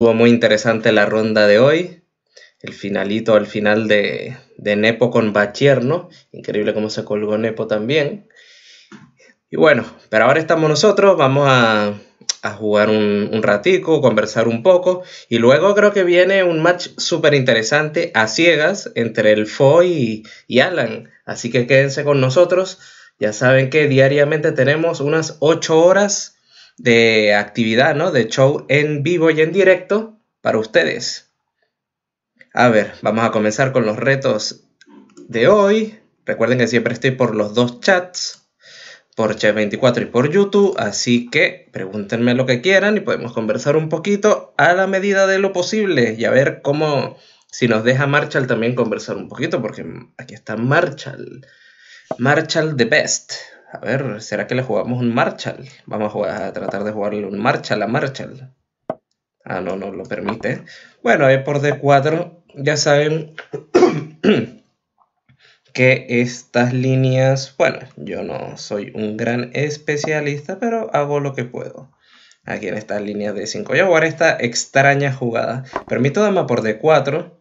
Estuvo muy interesante la ronda de hoy. El finalito al final de, Nepo con Bachierno. Increíble cómo se colgó Nepo también. Y bueno, pero ahora estamos nosotros. Vamos a, jugar un, ratico, conversar un poco. Y luego creo que viene un match súper interesante a ciegas entre el Foy y Alan. Así que quédense con nosotros. Ya saben que diariamente tenemos unas 8 horas de actividad, ¿no? De show en vivo y en directo para ustedes. A ver, vamos a comenzar con los retos de hoy. Recuerden que siempre estoy por los dos chats, por chat 24 y por YouTube, así que pregúntenme lo que quieran y podemos conversar un poquito a la medida de lo posible y a ver cómo, si nos deja Marshall también conversar un poquito, porque aquí está Marshall. Marshall the best. A ver, ¿será que le jugamos un Marshall? Vamos a, tratar de jugarle un Marshall a Marshall. Ah, no, no lo permite. Bueno, ahí por D4 ya saben que estas líneas, bueno, yo no soy un gran especialista, pero hago lo que puedo. Aquí en estas líneas de 5. Voy a jugar esta extraña jugada. Permito dama por D4.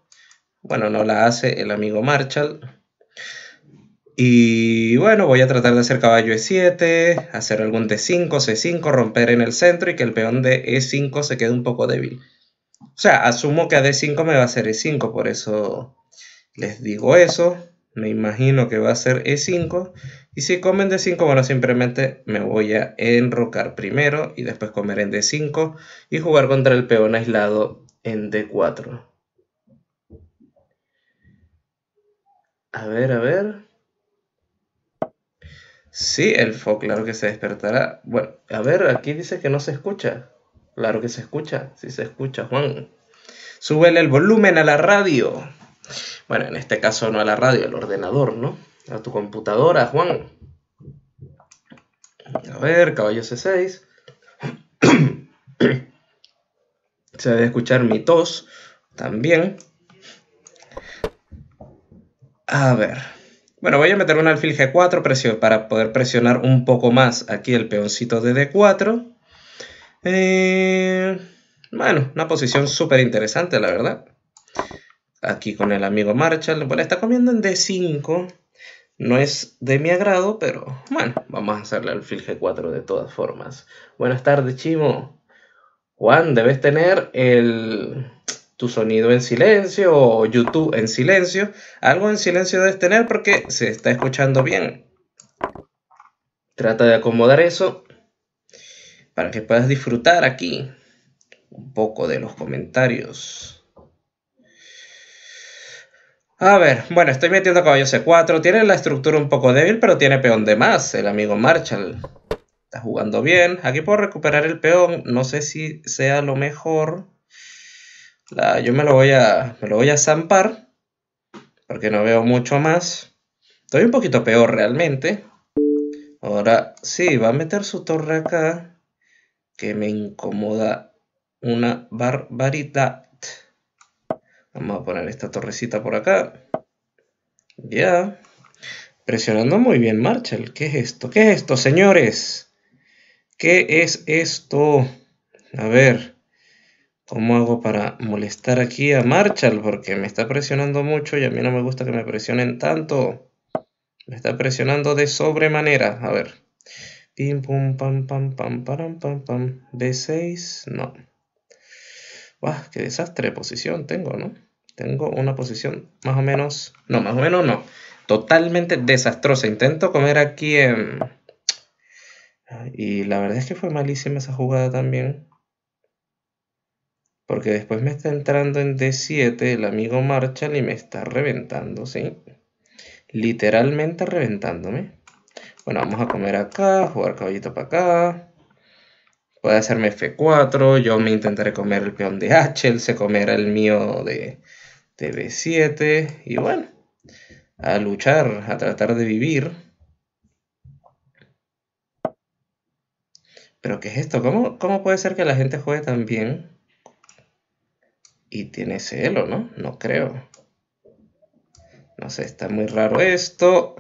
Bueno, no la hace el amigo Marshall. Y bueno, voy a tratar de hacer caballo E7, hacer algún D5, C5, romper en el centro y que el peón de E5 se quede un poco débil. O sea, asumo que a D5 me va a ser E5, por eso les digo eso. Me imagino que va a ser E5. Y si comen D5, bueno, simplemente me voy a enrocar primero y después comer en D5 y jugar contra el peón aislado en D4. A ver, a ver. Sí, el foco claro que se despertará. Bueno, a ver, aquí dice que no se escucha. Claro que se escucha, sí se escucha, Juan. Súbele el volumen a la radio. Bueno, en este caso no a la radio, al ordenador, ¿no? A tu computadora, Juan. A ver, caballo C6. se debe escuchar mi tos también. A ver. Bueno, voy a meter un alfil G4 para poder presionar un poco más aquí el peoncito de D4. Eh, bueno, una posición súper interesante, la verdad. Aquí con el amigo Marshall. Bueno, está comiendo en D5. No es de mi agrado, pero bueno, vamos a hacerle alfil G4 de todas formas. Buenas tardes, Chimo. Juan, debes tener el tu sonido en silencio o YouTube en silencio. Algo en silencio debes tener porque se está escuchando bien. Trata de acomodar eso para que puedas disfrutar aquí un poco de los comentarios. A ver, bueno, estoy metiendo caballo C4. Tiene la estructura un poco débil, pero tiene peón de más, el amigo Marshall. Está jugando bien. Aquí puedo recuperar el peón. No sé si sea lo mejor yo me lo, voy a, me lo voy a zampar, porque no veo mucho más. Estoy un poquito peor realmente. Ahora sí, va a meter su torre acá, que me incomoda una barbaridad. Vamos a poner esta torrecita por acá. Ya. Presionando muy bien Marshall. ¿Qué es esto? ¿Qué es esto, señores? ¿Qué es esto? A ver. ¿Cómo hago para molestar aquí a Marshall? Porque me está presionando mucho y a mí no me gusta que me presionen tanto. Me está presionando de sobremanera. A ver. Pim, pum, pam, pam, pam, pam, pam, pam. B6, no. Buah, qué desastre de posición tengo, ¿no? Tengo una posición más o menos... No, más o menos no. Totalmente desastrosa. Intento comer aquí en... Y la verdad es que fue malísima esa jugada también. Porque después me está entrando en D7 el amigo Marshall y me está reventando, ¿sí? Literalmente reventándome. Bueno, vamos a comer acá, jugar caballito para acá. Puede hacerme F4, yo me intentaré comer el peón de H, él se comerá el mío de, de 7 Y bueno, a luchar, a tratar de vivir. ¿Pero qué es esto? ¿Cómo, ¿Cómo, puede ser que la gente juegue tan bien? Y tiene celo, ¿no? No creo. No sé, está muy raro esto.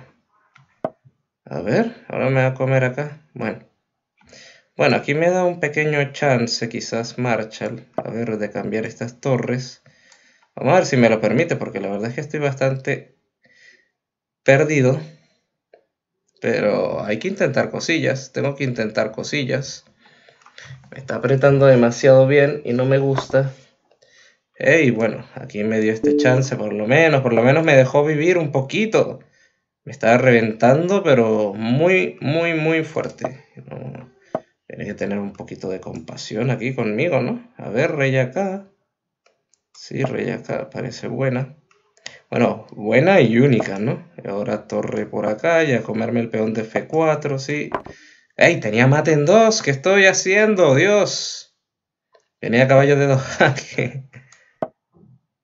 A ver, ahora me va a comer acá. Bueno. Bueno, aquí me da un pequeño chance, quizás Marshall, a ver, de cambiar estas torres. Vamos a ver si me lo permite, porque la verdad es que estoy bastante perdido. Pero hay que intentar cosillas, tengo que intentar cosillas. Me está apretando demasiado bien y no me gusta. Ey, bueno, aquí me dio este chance, por lo menos, por lo menos me dejó vivir un poquito. Me estaba reventando, pero muy, muy, muy fuerte. tiene que tener un poquito de compasión aquí conmigo, ¿no? A ver, rey acá. Sí, rey acá, parece buena. Bueno, buena y única, ¿no? Ahora torre por acá y a comerme el peón de F4, sí. ¡Ey! Tenía mate en dos. ¿Qué estoy haciendo? ¡Dios! Tenía caballo de dos.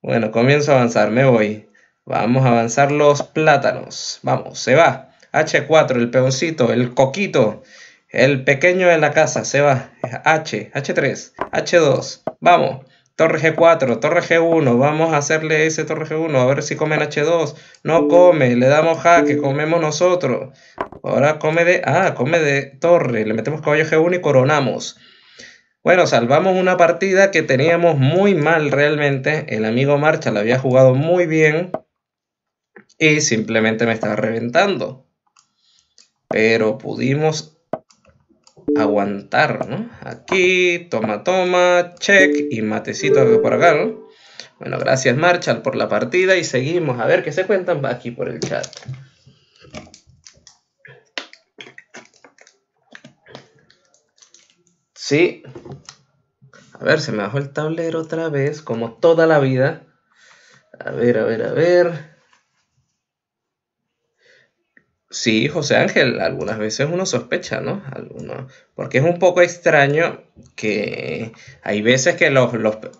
Bueno, comienzo a avanzar, me voy. Vamos a avanzar los plátanos. Vamos, se va. H4, el peoncito, el coquito, el pequeño de la casa, se va. H, H3, H2, vamos. Torre G4, torre G1, vamos a hacerle ese torre G1, a ver si comen H2. No come, le damos jaque, comemos nosotros. Ahora come de, ah, come de torre, le metemos caballo G1 y coronamos. Bueno, salvamos una partida que teníamos muy mal realmente. El amigo Marchal la había jugado muy bien y simplemente me estaba reventando. Pero pudimos aguantar, ¿no? Aquí, toma, toma, check y matecito por acá, ¿no? Bueno, gracias Marchal por la partida y seguimos a ver qué se cuentan aquí por el chat. Sí. A ver, se me bajó el tablero otra vez, como toda la vida. A ver, a ver, a ver. Sí, José Ángel, algunas veces uno sospecha, ¿no? Alguno, porque es un poco extraño que hay veces que los,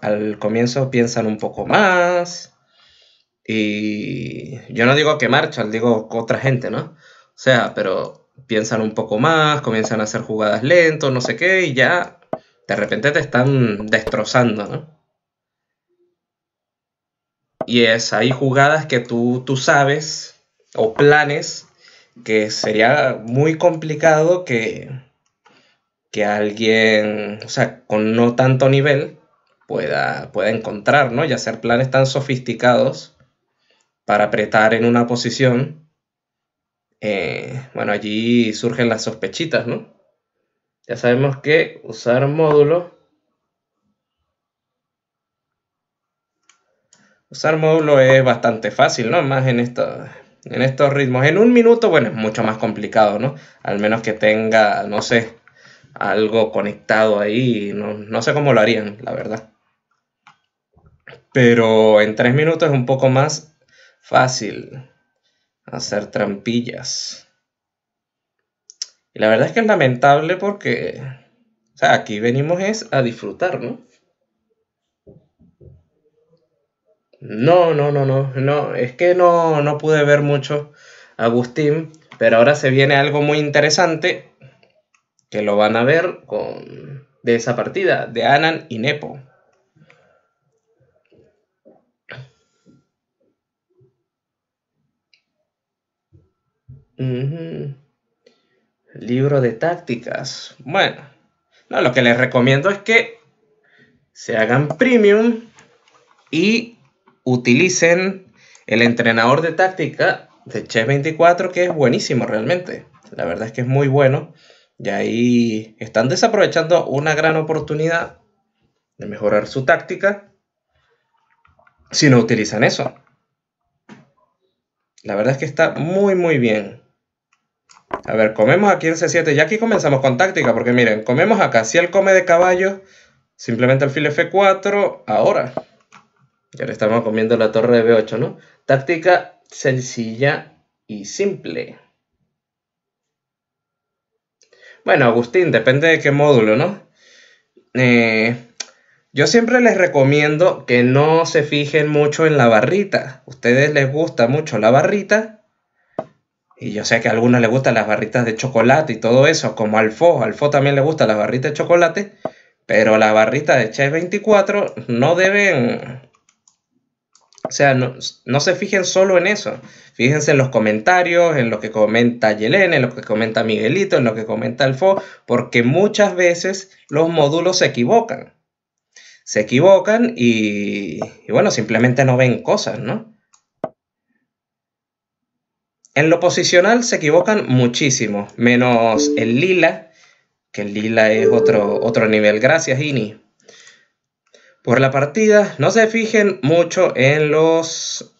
al comienzo piensan un poco más. Y yo no digo que marchan, digo otra gente, ¿no? O sea, pero piensan un poco más, comienzan a hacer jugadas lento, no sé qué, y ya de repente te están destrozando, ¿no? Y es, hay jugadas que tú, tú sabes o planes que sería muy complicado que, que alguien, o sea, con no tanto nivel pueda, pueda encontrar, ¿no? Y hacer planes tan sofisticados para apretar en una posición eh, bueno, allí surgen las sospechitas, ¿no? Ya sabemos que usar módulo, usar módulo es bastante fácil, ¿no? Más en estos, en estos ritmos. En un minuto, bueno, es mucho más complicado, ¿no? Al menos que tenga, no sé, algo conectado ahí, no, no sé cómo lo harían, la verdad. Pero en tres minutos es un poco más fácil hacer trampillas. Y la verdad es que es lamentable porque, o sea, aquí venimos es a disfrutar, ¿no? No, no, no, no, no, es que no, no pude ver mucho a Agustín, pero ahora se viene algo muy interesante que lo van a ver con, de esa partida, de Anan y Nepo. Libro de tácticas. Bueno, lo que les recomiendo es que se hagan premium y utilicen el entrenador de táctica de Chess 24 que es buenísimo realmente. La verdad es que es muy bueno. Y ahí están desaprovechando una gran oportunidad de mejorar su táctica si no utilizan eso. La verdad es que está muy muy bien. A ver, comemos aquí en C7. Ya aquí comenzamos con táctica, porque miren, comemos acá. Si él come de caballo, simplemente alfil F4, ahora. Ya le estamos comiendo la torre de B8, ¿no? Táctica sencilla y simple. Bueno, Agustín, depende de qué módulo, ¿no? Eh, yo siempre les recomiendo que no se fijen mucho en la barrita. Ustedes les gusta mucho la barrita y yo sé que a algunos les gustan las barritas de chocolate y todo eso, como Alfo. Alfo también le gustan las barritas de chocolate, pero las barritas de Chef 24 no deben. O sea, no, se fijen solo en eso. Fíjense en los comentarios, en lo que comenta Yelena, en lo que comenta Miguelito, en lo que comenta Alfo, porque muchas veces los módulos se equivocan. Se equivocan y bueno, simplemente no ven cosas, ¿no? En lo posicional se equivocan muchísimo, menos el lila, que el lila es otro, otro nivel. Gracias, Ini. Por la partida, no se fijen mucho en los.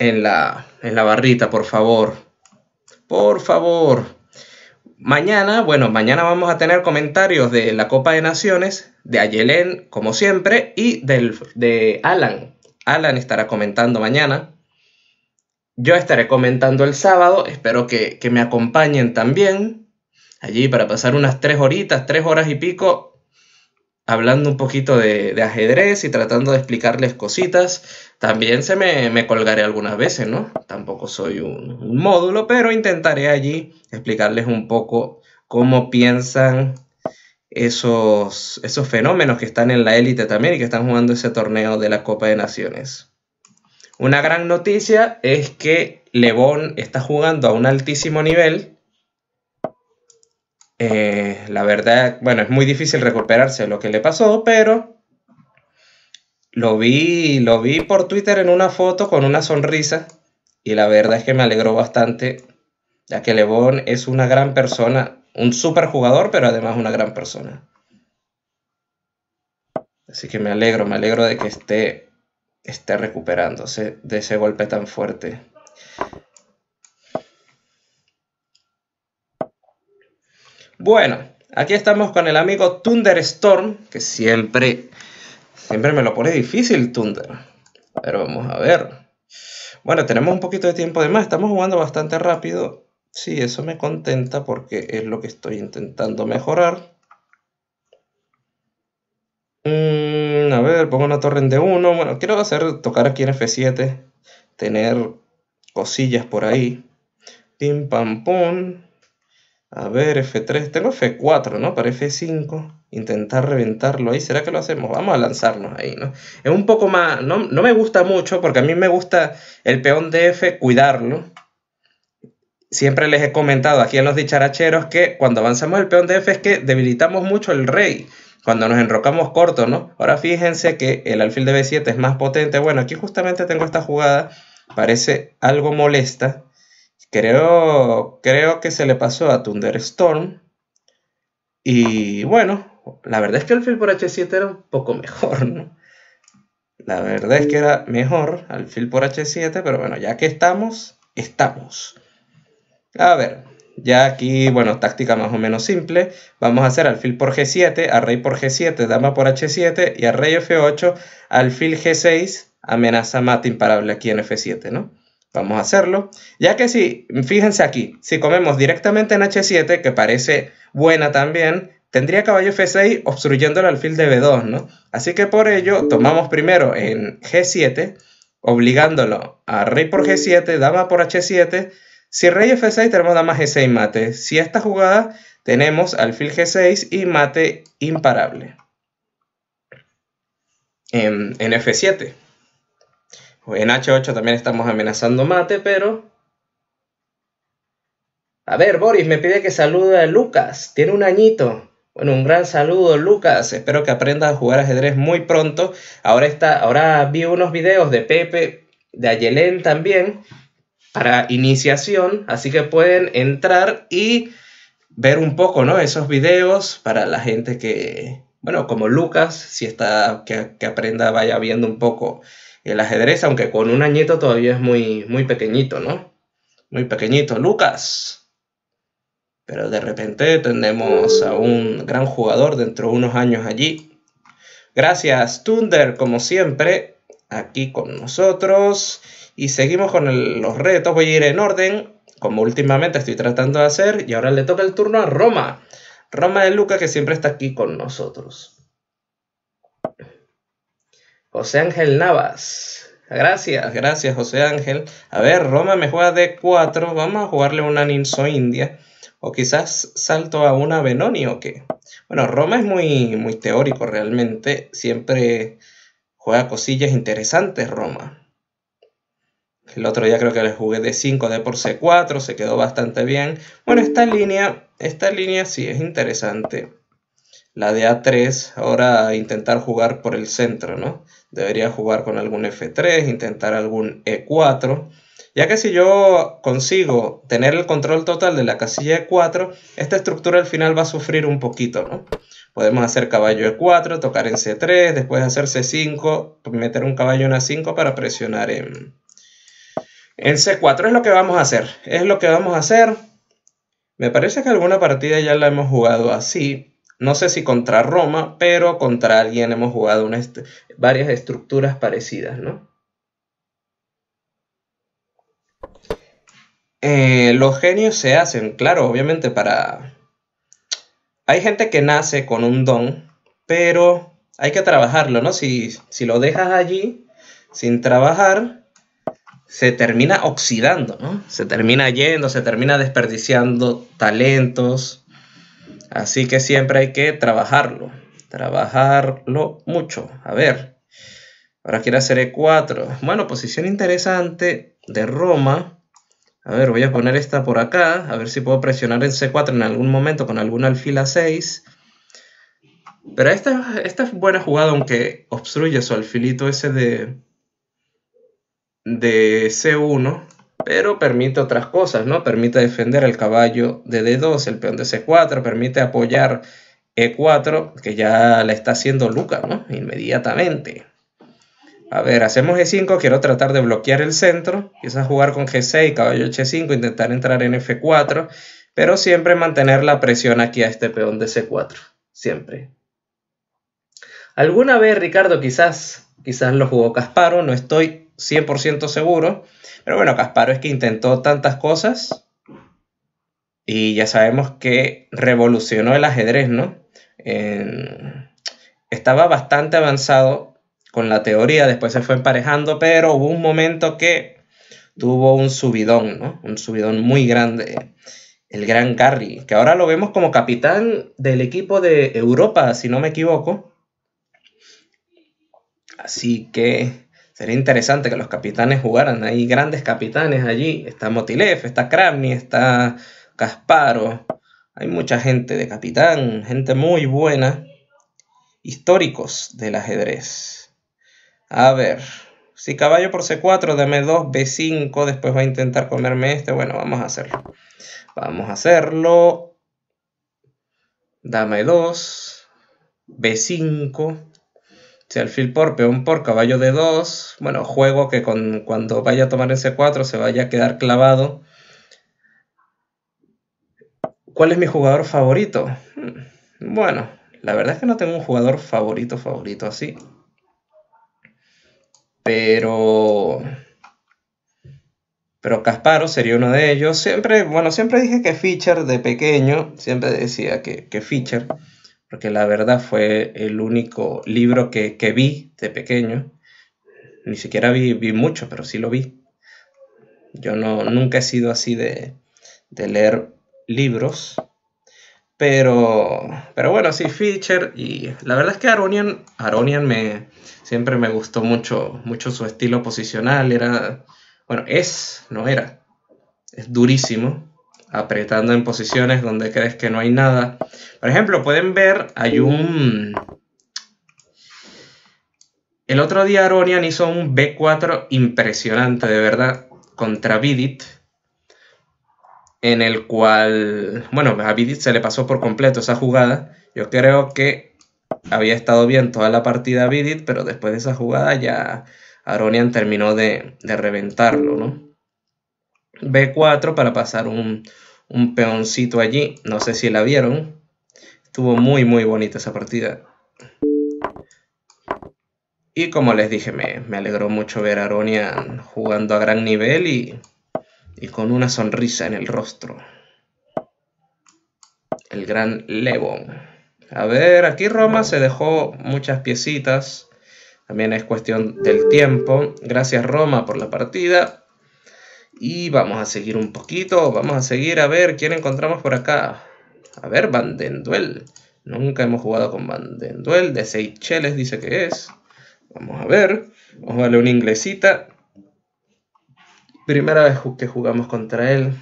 en la, en la barrita, por favor. Por favor. Mañana, bueno, mañana vamos a tener comentarios de la Copa de Naciones, de Ayelen, como siempre, y del, de Alan. Alan estará comentando mañana. Yo estaré comentando el sábado, espero que, me acompañen también allí para pasar unas tres horitas, tres horas y pico hablando un poquito de, ajedrez y tratando de explicarles cositas. También se me, colgaré algunas veces, ¿no? Tampoco soy un, módulo, pero intentaré allí explicarles un poco cómo piensan esos, esos fenómenos que están en la élite también y que están jugando ese torneo de la Copa de Naciones. Una gran noticia es que Lebón está jugando a un altísimo nivel. Eh, la verdad, bueno, es muy difícil recuperarse de lo que le pasó, pero lo vi, lo vi por Twitter en una foto con una sonrisa y la verdad es que me alegró bastante, ya que Lebón es una gran persona, un super jugador, pero además una gran persona. Así que me alegro, me alegro de que esté Esté recuperándose de ese golpe tan fuerte. Bueno, aquí estamos con el amigo Thunderstorm, que siempre, siempre me lo pone difícil Thunder. Pero vamos a ver. Bueno, tenemos un poquito de tiempo de más, estamos jugando bastante rápido. Sí, eso me contenta porque es lo que estoy intentando mejorar. Mm, a ver, pongo una torre en D1. Bueno, quiero hacer tocar aquí en F7. Tener cosillas por ahí. Pim pam pum. A ver, F3. Tengo F4, ¿no? Para F5. Intentar reventarlo ahí. ¿Será que lo hacemos? Vamos a lanzarnos ahí, ¿no? Es un poco más... No, me gusta mucho porque a mí me gusta el peón de F cuidarlo. Siempre les he comentado aquí en los dicharacheros que cuando avanzamos el peón de F es que debilitamos mucho el rey cuando nos enrocamos corto, ¿no? Ahora fíjense que el alfil de B7 es más potente. Bueno, aquí justamente tengo esta jugada, parece algo molesta. Creo, creo que se le pasó a Thunderstorm. Y bueno, la verdad es que el alfil por H7 era un poco mejor, ¿no? La verdad es que era mejor alfil por H7, pero bueno, ya que estamos, estamos. A ver, ya aquí, bueno, táctica más o menos simple. Vamos a hacer alfil por G7, a rey por G7, dama por H7 y a rey F8, alfil G6, amenaza mate imparable aquí en F7, ¿no? Vamos a hacerlo. Ya que si, fíjense aquí, si comemos directamente en H7, que parece buena también, tendría caballo F6 obstruyendo el alfil de B2, ¿no? Así que por ello tomamos primero en G7, obligándolo a rey por G7, dama por H7, si rey f6 tenemos más g6 mate. Si esta jugada tenemos alfil g6 y mate imparable. En, f7. En h8 también estamos amenazando mate, pero... A ver, Boris me pide que salude a Lucas. Tiene un añito. Bueno, un gran saludo, Lucas. Espero que aprenda a jugar ajedrez muy pronto. Ahora está, ahora vi unos videos de Pepe, de Ayelén también, para iniciación, así que pueden entrar y ver un poco, ¿no? Esos videos para la gente que, bueno, como Lucas, si está, que, aprenda, vaya viendo un poco el ajedrez, aunque con un añito todavía es muy, muy pequeñito, ¿no? Muy pequeñito, Lucas. Pero de repente tenemos a un gran jugador dentro de unos años allí. Gracias, Thunder, como siempre, aquí con nosotros. Y seguimos con los retos, voy a ir en orden, como últimamente estoy tratando de hacer, y ahora le toca el turno a Roma. Roma de Luca, que siempre está aquí con nosotros. José Ángel Navas. Gracias, gracias José Ángel. A ver, Roma me juega de 4 Vamos a jugarle una Ninso India. O quizás salto a una Benoni o qué. Bueno, Roma es muy, muy teórico realmente. Siempre juega cosillas interesantes Roma. El otro día creo que le jugué de 5 de por C4, se quedó bastante bien. Bueno, esta línea, esta línea sí es interesante. La de A3, ahora intentar jugar por el centro, ¿no? Debería jugar con algún F3, intentar algún E4. Ya que si yo consigo tener el control total de la casilla E4, esta estructura al final va a sufrir un poquito, ¿no? Podemos hacer caballo E4, tocar en C3, después hacer C5, meter un caballo en A5 para presionar en en C4 es lo que vamos a hacer. Es lo que vamos a hacer. Me parece que alguna partida ya la hemos jugado así. No sé si contra Roma, pero contra alguien hemos jugado una varias estructuras parecidas, ¿no? Eh, los genios se hacen, claro, obviamente para... Hay gente que nace con un don, pero hay que trabajarlo, ¿no? Si, si lo dejas allí sin trabajar, se termina oxidando, ¿no? Se termina yendo, se termina desperdiciando talentos. Así que siempre hay que trabajarlo, trabajarlo mucho. A ver, ahora quiero hacer E4. Bueno, posición interesante de Roma. A ver, voy a poner esta por acá, a ver si puedo presionar el C4 en algún momento con algún alfil A6. Pero esta, esta es buena jugada, aunque obstruye su alfilito ese de, de C1, pero permite otras cosas, ¿no? Permite defender el caballo de D2, el peón de C4, permite apoyar E4, que ya la está haciendo Luca, ¿no? Inmediatamente. A ver, hacemos e 5 quiero tratar de bloquear el centro, quizás jugar con G6, caballo H5, intentar entrar en F4, pero siempre mantener la presión aquí a este peón de C4, siempre. Alguna vez, Ricardo, quizás, quizás lo jugó Casparo, no estoy 100% seguro. Pero bueno, Casparo es que intentó tantas cosas y ya sabemos que revolucionó el ajedrez, ¿no? estaba bastante avanzado con la teoría, después se fue emparejando, pero hubo un momento que tuvo un subidón, ¿no? Un subidón muy grande. El gran Carri, que ahora lo vemos como capitán del equipo de Europa, si no me equivoco. Así que Sería interesante que los capitanes jugaran. Hay grandes capitanes allí. Está Motilev, está Kramny, está Casparo. Hay mucha gente de capitán, gente muy buena. Históricos del ajedrez. A ver. Si caballo por C4, dame 2, B5. Después va a intentar comerme este. Bueno, vamos a hacerlo. Vamos a hacerlo. Dame 2. B5. Si alfil por peón por caballo de 2, bueno, juego que con, cuando vaya a tomar ese 4 se vaya a quedar clavado. ¿Cuál es mi jugador favorito? Mm, bueno, la verdad es que no tengo un jugador favorito, favorito así. Pero... Pero Casparo sería uno de ellos. Siempre, bueno, siempre dije que Fischer de pequeño, siempre decía que, que Fischer porque la verdad fue el único libro que, vi de pequeño. Ni siquiera vi, mucho, pero sí lo vi. Yo no, nunca he sido así de, leer libros. Pero, pero bueno, sí, Fischer. Y la verdad es que Aronian, Aronian me, siempre me gustó mucho, mucho su estilo posicional. Era, bueno, es, no era, es durísimo apretando en posiciones donde crees que no hay nada. Por ejemplo, pueden ver, hay un... El otro día Aronian hizo un B4 impresionante, de verdad, contra Vidit, en el cual, bueno, a Vidit se le pasó por completo esa jugada. Yo creo que había estado bien toda la partida Vidit, pero después de esa jugada ya Aronian terminó de, de reventarlo, ¿no? B4 para pasar un, peoncito allí. No sé si la vieron. Estuvo muy, muy bonita esa partida. Y como les dije, me, alegró mucho ver a Aronia jugando a gran nivel y, y con una sonrisa en el rostro. El gran Levon. A ver, aquí Roma se dejó muchas piecitas. También es cuestión del tiempo. Gracias Roma por la partida. Y vamos a seguir un poquito, vamos a seguir a ver quién encontramos por acá. A ver, Duel. Nunca hemos jugado con Duel. de Seychelles dice que es. Vamos a ver, vamos a darle una inglesita. Primera vez que jugamos contra él.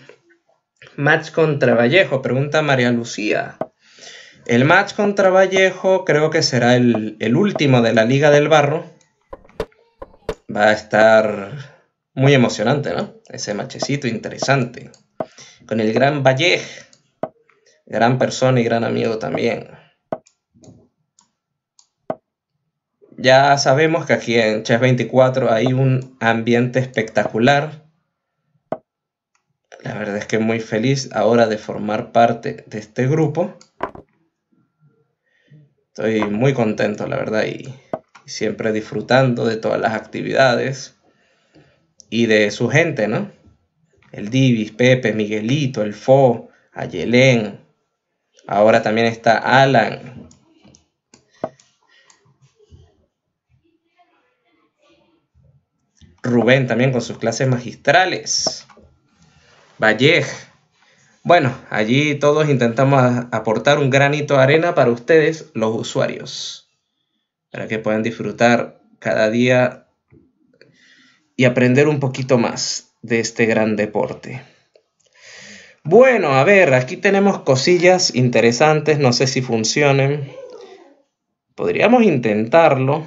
Match contra Vallejo, pregunta María Lucía. El match contra Vallejo creo que será el, el último de la Liga del Barro. Va a estar muy emocionante, ¿no? Ese machecito interesante. Con el gran Vallej, Gran persona y gran amigo también. Ya sabemos que aquí en Chess 24 hay un ambiente espectacular. La verdad es que muy feliz ahora de formar parte de este grupo. Estoy muy contento, la verdad, y siempre disfrutando de todas las actividades y de su gente, ¿no? El Divis, Pepe, Miguelito, el Fo, Ayelén. Ahora también está Alan. Rubén también con sus clases magistrales. Vallej. Bueno, allí todos intentamos aportar un granito de arena para ustedes, los usuarios, para que puedan disfrutar cada día y aprender un poquito más de este gran deporte. Bueno, a ver, aquí tenemos cosillas interesantes, no sé si funcionen. Podríamos intentarlo.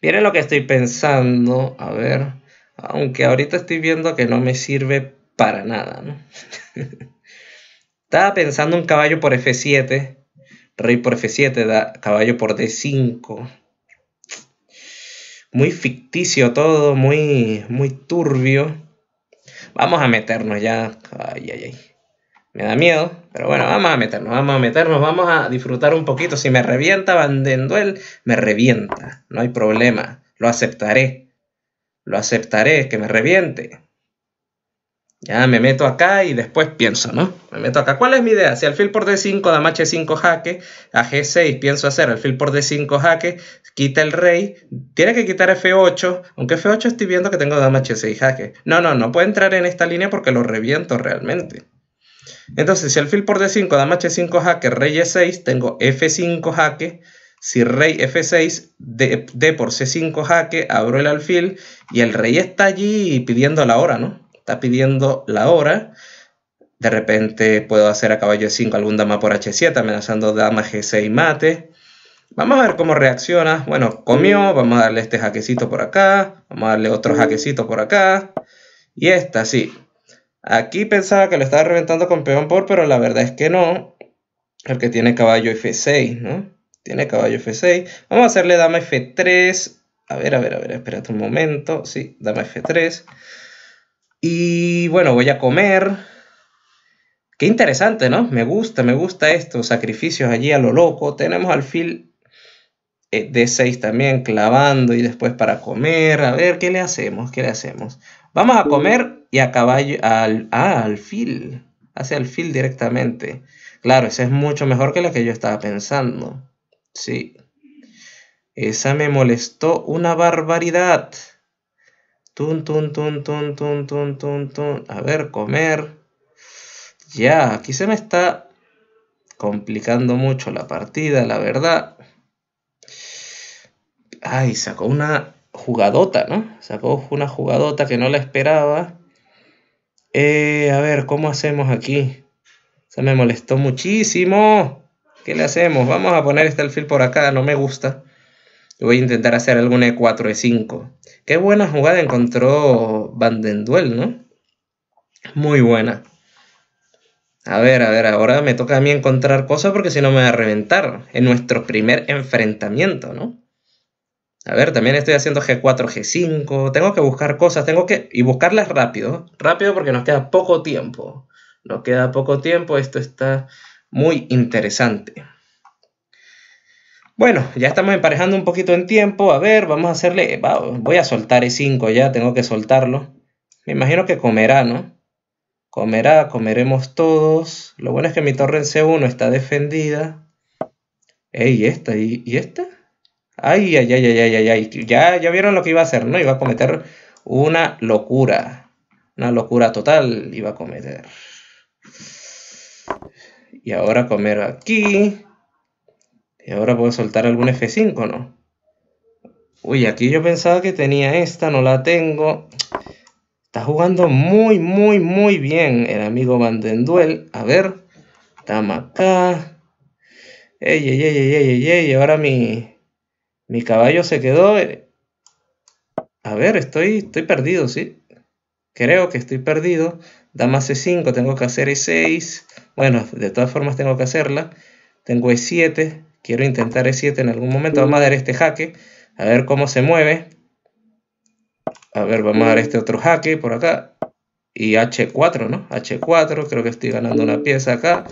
Miren lo que estoy pensando, a ver, aunque ahorita estoy viendo que no me sirve para nada, Estaba pensando un caballo por F7, rey por F7, da, caballo por D5, muy ficticio todo, muy, muy turbio. Vamos a meternos ya. Ay, ay, ay. Me da miedo, pero bueno, vamos a meternos, vamos a meternos, vamos a disfrutar un poquito. Si me revienta Bandenduel, me revienta. No hay problema. Lo aceptaré. Lo aceptaré, que me reviente. Ya me meto acá y después pienso, ¿no? Me meto acá. ¿Cuál es mi idea? Si alfil por d5, dama h5 jaque, a g6 pienso hacer alfil por d5 jaque, quita el rey, tiene que quitar f8, aunque f8 estoy viendo que tengo dama h6 jaque. No, no, no puede entrar en esta línea porque lo reviento realmente. Entonces, si alfil por d5, dama h5 jaque, rey e6, tengo f5 jaque, si rey f6, d, d por c5 jaque, abro el alfil y el rey está allí pidiendo la hora, ¿no? pidiendo la hora. De repente puedo hacer a caballo E5 algún dama por H7, amenazando dama G6 mate. Vamos a ver cómo reacciona. Bueno, comió, vamos a darle este jaquecito por acá, vamos a darle otro jaquecito por acá. Y esta, sí. Aquí pensaba que lo estaba reventando con peón por, pero la verdad es que no. El que tiene caballo F6, ¿no? Tiene caballo F6. Vamos a hacerle dama F3. A ver, a ver, a ver, espérate un momento. Sí, dama F3. Y bueno, voy a comer. Qué interesante, ¿no? Me gusta, me gusta esto. Sacrificios allí a lo loco. Tenemos alfil eh, de 6 también clavando y después para comer. A ver, ¿qué le hacemos? ¿Qué le hacemos? Vamos a comer y a caballo. Al, ah, alfil. Hace alfil directamente. Claro, esa es mucho mejor que la que yo estaba pensando. Sí. Esa me molestó una barbaridad. Tun, tun, tun, tun, tun, tun, tun, tun. A ver, comer. Ya, aquí se me está complicando mucho la partida, la verdad. Ay, sacó una jugadota, ¿no? Sacó una jugadota que no la esperaba. Eh, a ver, ¿cómo hacemos aquí? Se me molestó muchísimo. ¿Qué le hacemos? Vamos a poner este alfil por acá, no me gusta. voy a intentar hacer alguna E4, E5. Qué buena jugada encontró Duel, ¿no? Muy buena. A ver, a ver, ahora me toca a mí encontrar cosas porque si no me va a reventar en nuestro primer enfrentamiento, ¿no? A ver, también estoy haciendo G4, G5. Tengo que buscar cosas, tengo que. Y buscarlas rápido. Rápido porque nos queda poco tiempo. Nos queda poco tiempo. Esto está muy interesante. Bueno, ya estamos emparejando un poquito en tiempo. A ver, vamos a hacerle. voy a soltar E5 ya, tengo que soltarlo. Me imagino que comerá, ¿no? Comerá, comeremos todos. Lo bueno es que mi torre en C1 está defendida. Ey, ¿y esta? ¿Y, ¿Y, esta? Ay, ay, ay, ay, ay, ay. Ya, ya vieron lo que iba a hacer, ¿no? Iba a cometer una locura. Una locura total iba a cometer. Y ahora comer aquí. Y ahora puedo soltar algún F5, ¿no? Uy, aquí yo pensaba que tenía esta, no la tengo. Está jugando muy, muy, muy bien el amigo Van Duel. A ver, dama acá. Ey, ey, ey, ey, ey, ahora mi, mi caballo se quedó. A ver, estoy, estoy perdido, ¿sí? Creo que estoy perdido. Dama C5, tengo que hacer E6. Bueno, de todas formas tengo que hacerla. Tengo E7. Quiero intentar E7 en algún momento. Vamos a dar este jaque. A ver cómo se mueve. A ver, vamos a dar este otro jaque por acá. Y H4, ¿no? H4, creo que estoy ganando una pieza acá.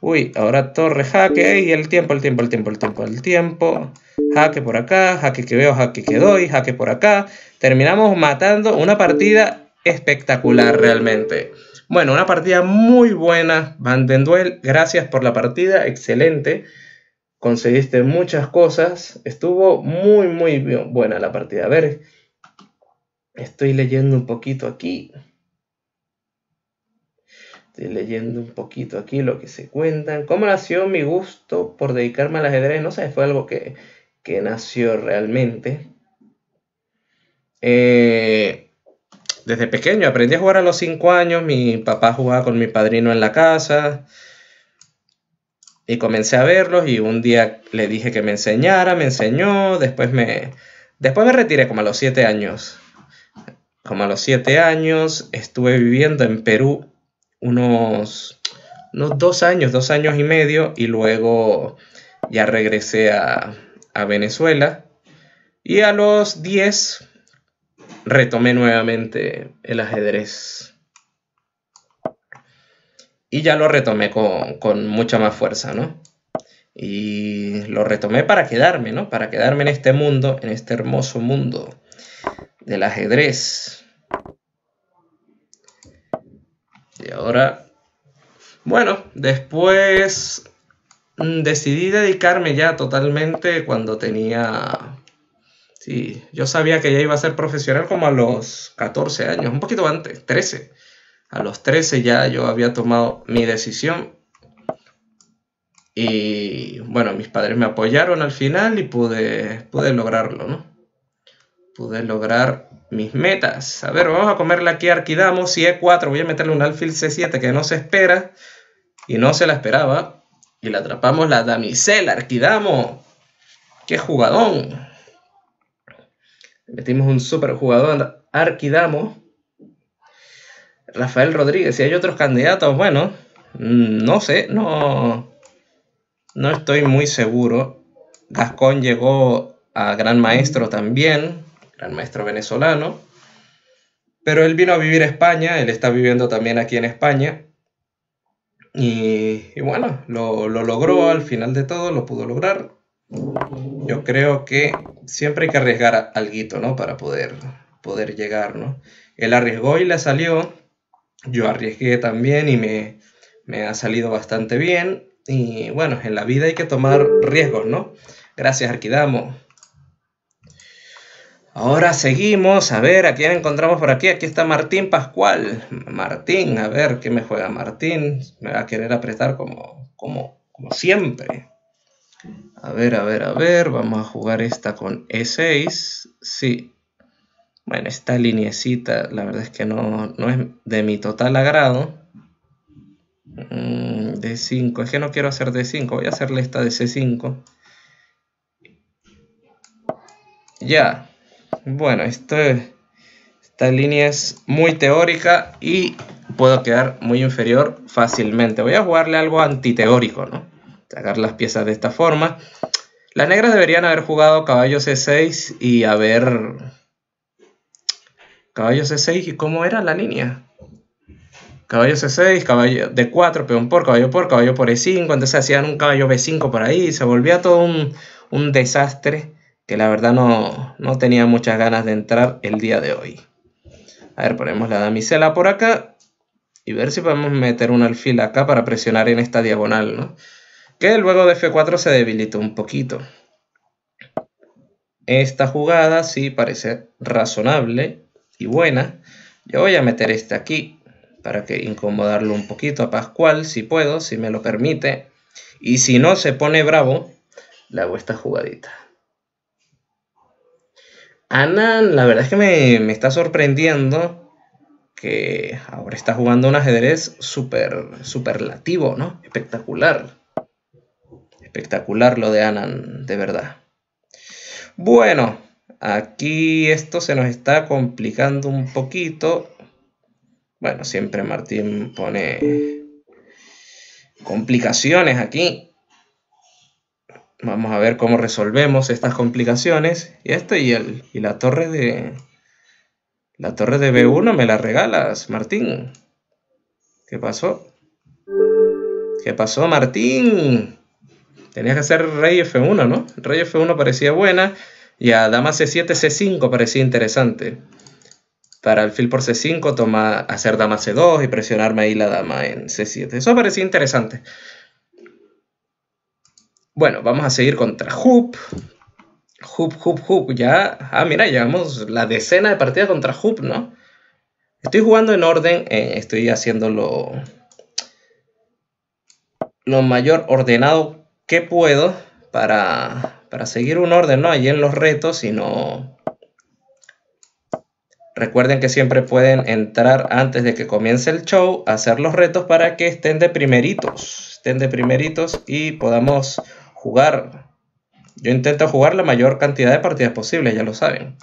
Uy, ahora torre jaque. Y el tiempo, el tiempo, el tiempo, el tiempo, el tiempo. Jaque por acá, jaque que veo, jaque que doy, jaque por acá. Terminamos matando una partida espectacular realmente. Bueno, una partida muy buena, Duel, Gracias por la partida, excelente conseguiste muchas cosas. Estuvo muy, muy buena la partida. A ver, estoy leyendo un poquito aquí. Estoy leyendo un poquito aquí lo que se cuentan. ¿Cómo nació mi gusto por dedicarme al ajedrez? No sé, fue algo que, que nació realmente. Eh, desde pequeño aprendí a jugar a los 5 años. Mi papá jugaba con mi padrino en la casa. Y comencé a verlos y un día le dije que me enseñara, me enseñó, después me, después me retiré como a los siete años. Como a los siete años estuve viviendo en Perú unos, dos años, dos años y medio y luego ya regresé a, a Venezuela. Y a los diez retomé nuevamente el ajedrez y ya lo retomé con, con, mucha más fuerza, ¿no? Y lo retomé para quedarme, ¿no? Para quedarme en este mundo, en este hermoso mundo del ajedrez. Y ahora, bueno, después decidí dedicarme ya totalmente cuando tenía... Sí, yo sabía que ya iba a ser profesional como a los 14 años, un poquito antes, 13 a los 13 ya yo había tomado mi decisión. Y bueno, mis padres me apoyaron al final y pude, lograrlo, ¿no? Pude lograr mis metas. A ver, vamos a comerle aquí Arquidamo, si E4, voy a meterle un alfil C7 que no se espera y no se la esperaba. Y la atrapamos la damisela, Arquidamo. ¡Qué jugadón! Metimos un super jugador Arquidamo. Rafael Rodríguez, si hay otros candidatos, bueno, mm, no sé, no, no estoy muy seguro. Gascón llegó a Gran Maestro también, Gran Maestro venezolano, pero él vino a vivir a España, él está viviendo también aquí en España. Y, bueno, lo, logró al final de todo, lo pudo lograr. Yo creo que siempre hay que arriesgar algo, ¿no? Para poder, poder llegar, ¿no? Él arriesgó y le salió yo arriesgué también y me, me ha salido bastante bien. Y bueno, en la vida hay que tomar riesgos, ¿no? Gracias, Arquidamo. Ahora seguimos, a ver, ¿a quién encontramos por aquí? Aquí está Martín Pascual. Martín, a ver, ¿qué me juega Martín? Me va a querer apretar como, como, como siempre. A ver, a ver, a ver, vamos a jugar esta con E6. Sí, bueno, esta lineecita, la verdad es que no, no es de mi total agrado. Mm, de 5, es que no quiero hacer de 5, voy a hacerle esta de C5. Ya, bueno, esto, esta línea es muy teórica y puedo quedar muy inferior fácilmente. Voy a jugarle algo antiteórico, ¿no? Sacar las piezas de esta forma. Las negras deberían haber jugado caballo C6 y haber Caballo C6, ¿y cómo era la línea? Caballo C6, caballo D4, peón por, caballo por, caballo por E5, entonces hacían un caballo B5 por ahí, se volvía todo un, desastre que la verdad no, no tenía muchas ganas de entrar el día de hoy. A ver, ponemos la damisela por acá y ver si podemos meter un alfil acá para presionar en esta diagonal, ¿no? Que luego de F4 se debilitó un poquito. Esta jugada sí parece razonable y buena, yo voy a meter este aquí para que incomodarlo un poquito a Pascual, si puedo, si me lo permite. Y si no se pone bravo, le hago esta jugadita. Anan, la verdad es que me, está sorprendiendo que ahora está jugando un ajedrez super, superlativo, ¿no? Espectacular. Espectacular lo de Anan, de verdad. Bueno, Aquí esto se nos está complicando un poquito. Bueno, siempre Martín pone complicaciones aquí. Vamos a ver cómo resolvemos estas complicaciones. Y esto y, el, y la torre de... La torre de B1 me la regalas, Martín. ¿Qué pasó? ¿Qué pasó, Martín? Tenías que hacer rey F1, ¿no? Rey F1 parecía buena. Y a dama c7, c5 parecía interesante. Para el fil por c5, toma, hacer dama c2 y presionarme ahí la dama en c7. Eso parecía interesante. Bueno, vamos a seguir contra Hoop. Hoop, Hoop, Hoop. Ya, ah, mira, llevamos la decena de partidas contra Hoop, ¿no? Estoy jugando en orden, eh, estoy haciendo lo, lo mayor ordenado que puedo para, seguir un orden, ¿no? Allí en los retos, sino... Recuerden que siempre pueden entrar antes de que comience el show, hacer los retos para que estén de primeritos, estén de primeritos y podamos jugar. Yo intento jugar la mayor cantidad de partidas posible, ya lo saben.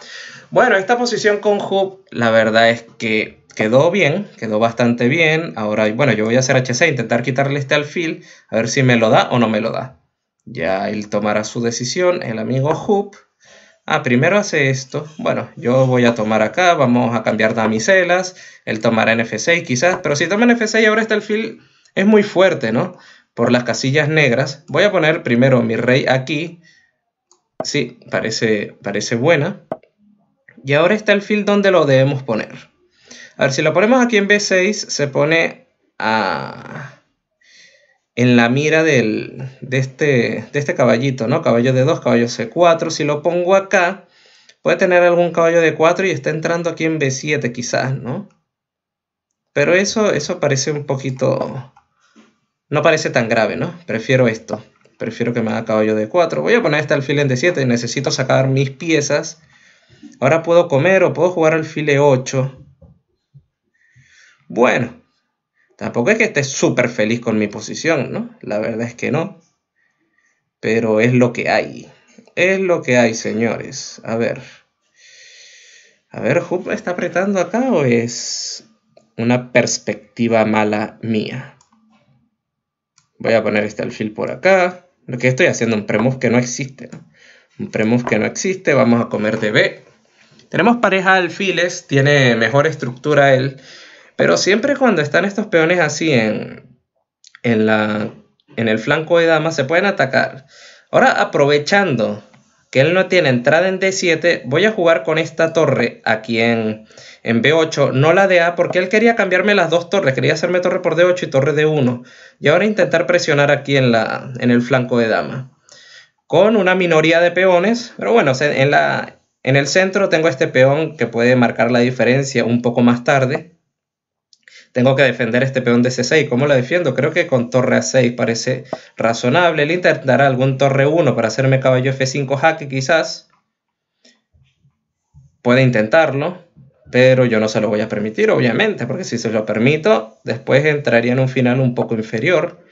Bueno, esta posición con Hub, la verdad es que quedó bien, quedó bastante bien. Ahora, bueno, yo voy a hacer HC, intentar quitarle este alfil, a ver si me lo da o no me lo da. Ya él tomará su decisión, el amigo Hoop. Ah, primero hace esto. Bueno, yo voy a tomar acá, vamos a cambiar damiselas. Él tomará nf 6 quizás, pero si toma nf 6 ahora está el fil. es muy fuerte, ¿no? Por las casillas negras. Voy a poner primero mi rey aquí. Sí, parece, parece buena. Y ahora está el fil donde lo debemos poner. A ver, si lo ponemos aquí en B6, se pone a en la mira del, de, este, de este caballito, ¿no? Caballo de 2, caballo C4. Si lo pongo acá, puede tener algún caballo de 4 y está entrando aquí en B7 quizás, ¿no? Pero eso, eso parece un poquito... No parece tan grave, ¿no? Prefiero esto. Prefiero que me haga caballo de 4. Voy a poner este alfil en D7. Necesito sacar mis piezas. Ahora puedo comer o puedo jugar alfil E8. Bueno, Tampoco es que esté súper feliz con mi posición, ¿no? La verdad es que no. Pero es lo que hay. Es lo que hay, señores. A ver. A ver, ¿Hoop está apretando acá o es una perspectiva mala mía? Voy a poner este alfil por acá. Lo que estoy haciendo, un premove que no existe. Un premove que no existe. Vamos a comer de B. Tenemos pareja de alfiles. Tiene mejor estructura él. Pero siempre cuando están estos peones así en, en, la, en el flanco de dama, se pueden atacar. Ahora, aprovechando que él no tiene entrada en D7, voy a jugar con esta torre aquí en, en B8, no la de A, porque él quería cambiarme las dos torres, quería hacerme torre por D8 y torre D1, y ahora intentar presionar aquí en, la, en el flanco de dama, con una minoría de peones, pero bueno, en, la, en el centro tengo este peón que puede marcar la diferencia un poco más tarde, tengo que defender este peón de C6. ¿Cómo lo defiendo? Creo que con torre A6 parece razonable. Él intentará algún torre 1 para hacerme caballo F5 jaque quizás. Puede intentarlo, pero yo no se lo voy a permitir, obviamente, porque si se lo permito, después entraría en un final un poco inferior.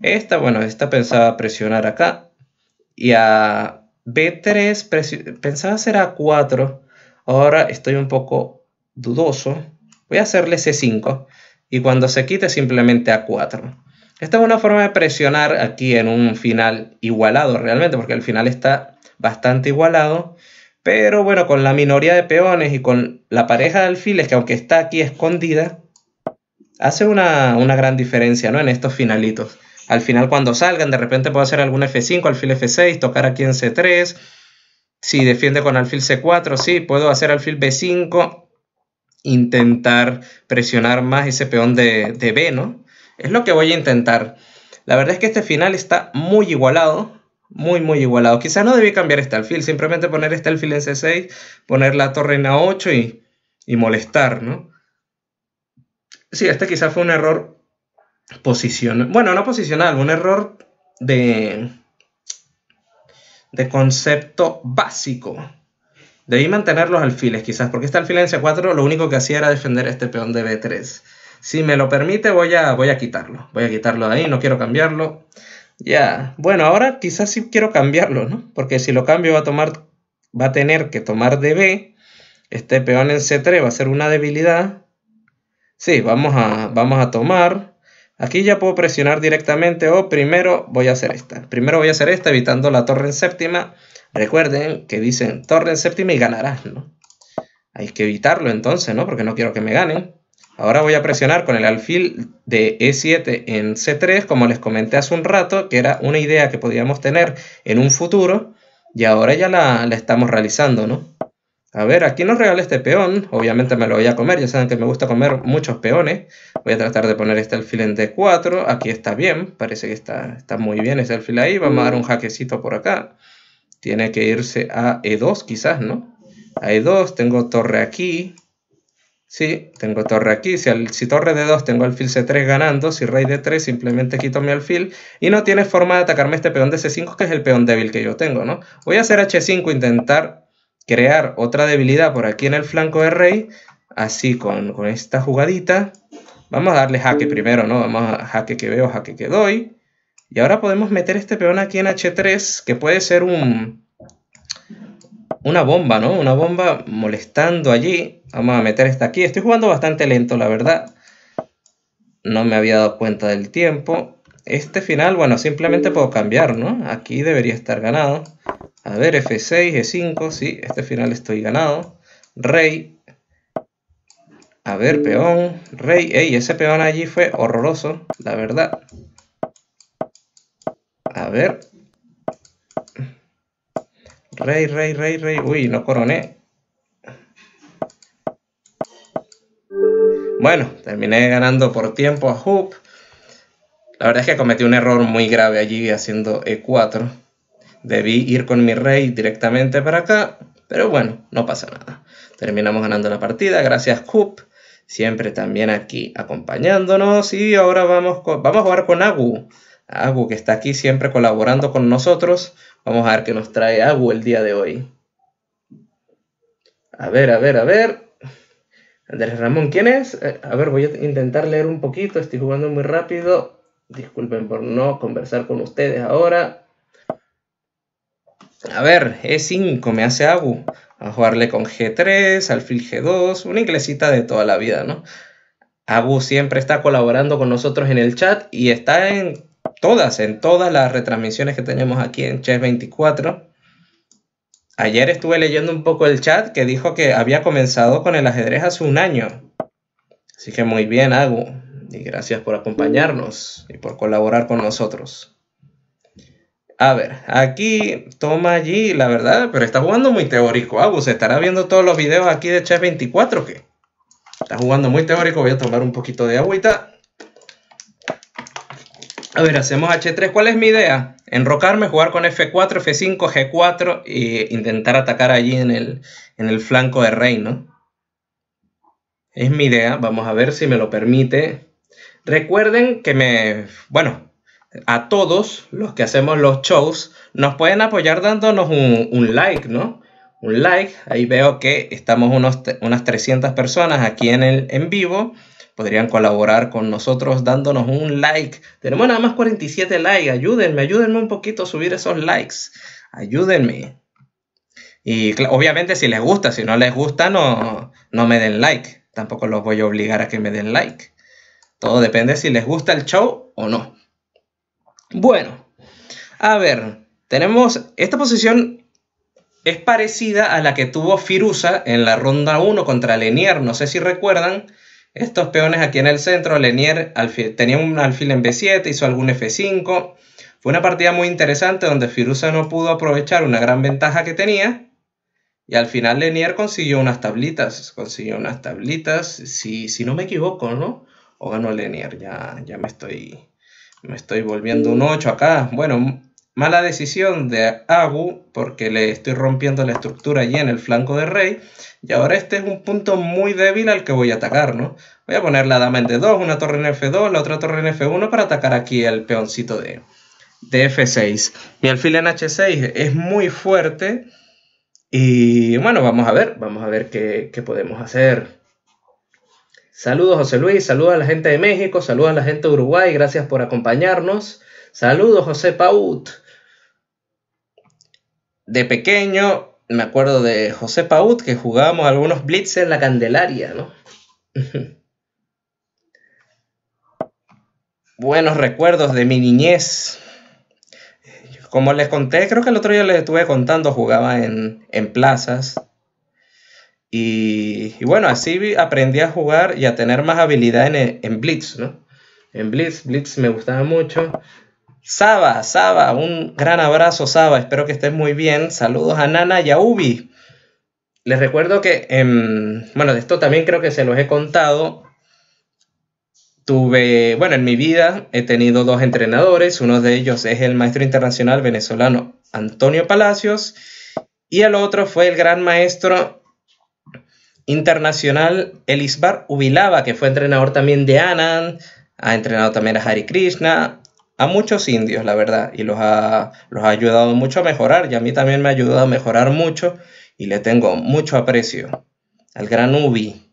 Esta, bueno, esta pensaba presionar acá. Y a B3 pensaba hacer A4. Ahora estoy un poco dudoso. Voy a hacerle C5 y cuando se quite simplemente a 4. Esta es una forma de presionar aquí en un final igualado realmente, porque el final está bastante igualado, pero bueno, con la minoría de peones y con la pareja de alfiles, que aunque está aquí escondida, hace una, una gran diferencia ¿no? en estos finalitos. Al final cuando salgan, de repente puedo hacer algún F5, alfil F6, tocar aquí en C3, si defiende con alfil C4, sí, puedo hacer alfil B5, intentar presionar más ese peón de, B, ¿no? Es lo que voy a intentar. La verdad es que este final está muy igualado, muy, muy igualado. Quizás no debí cambiar este alfil, simplemente poner este alfil en C6, poner la torre en A8 y, y molestar, ¿no? Sí, este quizás fue un error posicional, bueno, no posicional, un error de, de concepto básico. Debí mantener los alfiles quizás, porque este alfil en C4 lo único que hacía era defender este peón de B3. Si me lo permite voy a, voy a quitarlo, voy a quitarlo de ahí, no quiero cambiarlo. Ya, bueno, ahora quizás sí quiero cambiarlo, ¿no? Porque si lo cambio va a, tomar, va a tener que tomar de B. Este peón en C3 va a ser una debilidad. Sí, vamos a, vamos a tomar. Aquí ya puedo presionar directamente o primero voy a hacer esta. Primero voy a hacer esta evitando la torre en séptima. Recuerden que dicen torre en séptima y ganarás, ¿no? Hay que evitarlo entonces, ¿no? Porque no quiero que me ganen. Ahora voy a presionar con el alfil de E7 en C3, como les comenté hace un rato, que era una idea que podíamos tener en un futuro, y ahora ya la, estamos realizando, ¿no? A ver, aquí nos regala este peón, obviamente me lo voy a comer, ya saben que me gusta comer muchos peones. Voy a tratar de poner este alfil en D4, aquí está bien, parece que está, está muy bien ese alfil ahí, vamos a dar un jaquecito por acá tiene que irse a E2 quizás, ¿no? A E2, tengo torre aquí. Sí, tengo torre aquí. Si, torre de 2 tengo alfil C3 ganando, si rey de 3 simplemente quito mi alfil. Y no tiene forma de atacarme este peón de C5, que es el peón débil que yo tengo, ¿no? Voy a hacer H5, intentar crear otra debilidad por aquí en el flanco de rey. Así con, con esta jugadita. Vamos a darle jaque primero, ¿no? Vamos a jaque que veo, jaque que doy. Y ahora podemos meter este peón aquí en H3, que puede ser un una bomba, ¿no? Una bomba molestando allí. Vamos a meter esta aquí. Estoy jugando bastante lento, la verdad. No me había dado cuenta del tiempo. Este final, bueno, simplemente puedo cambiar, ¿no? Aquí debería estar ganado. A ver, F6, E5, sí, este final estoy ganado. Rey. A ver, peón, rey. Ey, ese peón allí fue horroroso, la verdad. A ver. Rey, rey, rey, rey. Uy, no coroné. Bueno, terminé ganando por tiempo a Hoop. La verdad es que cometí un error muy grave allí haciendo E4. Debí ir con mi rey directamente para acá, pero bueno, no pasa nada. Terminamos ganando la partida, gracias Hoop. Siempre también aquí acompañándonos y ahora vamos, vamos a jugar con Agu. Agu, que está aquí siempre colaborando con nosotros. Vamos a ver qué nos trae Agu el día de hoy. A ver, a ver, a ver. Andrés Ramón, ¿quién es? Eh, a ver, voy a intentar leer un poquito. Estoy jugando muy rápido. Disculpen por no conversar con ustedes ahora. A ver, E5 me hace Agu. A jugarle con G3, alfil G2, una inglesita de toda la vida, ¿no? Agu siempre está colaborando con nosotros en el chat y está en todas, en todas las retransmisiones que tenemos aquí en Chess 24. Ayer estuve leyendo un poco el chat que dijo que había comenzado con el ajedrez hace un año. Así que muy bien, Agu. Y gracias por acompañarnos y por colaborar con nosotros. A ver, aquí toma allí, la verdad, pero está jugando muy teórico. Agu, se estará viendo todos los videos aquí de Chess 24 que está jugando muy teórico. Voy a tomar un poquito de agüita. A ver, hacemos H3. ¿Cuál es mi idea? Enrocarme, jugar con F4, F5, G4 e intentar atacar allí en el, en el flanco de rey, ¿no? Es mi idea. Vamos a ver si me lo permite. Recuerden que me... Bueno, a todos los que hacemos los shows nos pueden apoyar dándonos un, like, ¿no? Un like. Ahí veo que estamos unas 300 personas aquí en, el, en vivo podrían colaborar con nosotros dándonos un like. Tenemos nada más 47 likes, ayúdenme, ayúdenme un poquito a subir esos likes, ayúdenme. Y obviamente si les gusta, si no les gusta, no, no me den like. Tampoco los voy a obligar a que me den like. Todo depende si les gusta el show o no. Bueno, a ver, tenemos esta posición es parecida a la que tuvo Firusa en la ronda 1 contra Lenier, no sé si recuerdan, estos peones aquí en el centro, Lenier tenía un alfil en B7, hizo algún F5. Fue una partida muy interesante donde Firuza no pudo aprovechar una gran ventaja que tenía. Y al final Lenier consiguió unas tablitas, consiguió unas tablitas, si, no me equivoco, ¿no? O ganó Lenier, ya, ya me, estoy, me estoy volviendo un 8 mm. acá. Bueno, Mala decisión de Abu porque le estoy rompiendo la estructura allí en el flanco de rey. Y ahora este es un punto muy débil al que voy a atacar, ¿no? Voy a poner la dama en D2, una torre en F2, la otra torre en F1 para atacar aquí el peoncito de, de F6. Mi alfil en H6 es muy fuerte. Y bueno, vamos a ver, vamos a ver qué, qué podemos hacer. Saludos José Luis, saludos a la gente de México, saludos a la gente de Uruguay, gracias por acompañarnos. Saludos, José Paut. De pequeño, me acuerdo de José Paut que jugábamos algunos blitz en la Candelaria, ¿no? Buenos recuerdos de mi niñez. Como les conté, creo que el otro día les estuve contando, jugaba en, plazas. Y, bueno, así aprendí a jugar y a tener más habilidad en, en Blitz, ¿no? En Blitz, Blitz me gustaba mucho. Saba, Saba, un gran abrazo, Saba. Espero que estés muy bien. Saludos a Nana y a Ubi. Les recuerdo que, em, bueno, de esto también creo que se los he contado. Tuve, bueno, en mi vida he tenido dos entrenadores. Uno de ellos es el maestro internacional venezolano Antonio Palacios. Y el otro fue el gran maestro internacional Elisbar Ubilaba, que fue entrenador también de Anand, ha entrenado también a Hari Krishna, a muchos indios, la verdad, y los ha, los ha ayudado mucho a mejorar, y a mí también me ha ayudado a mejorar mucho, y le tengo mucho aprecio al gran Ubi,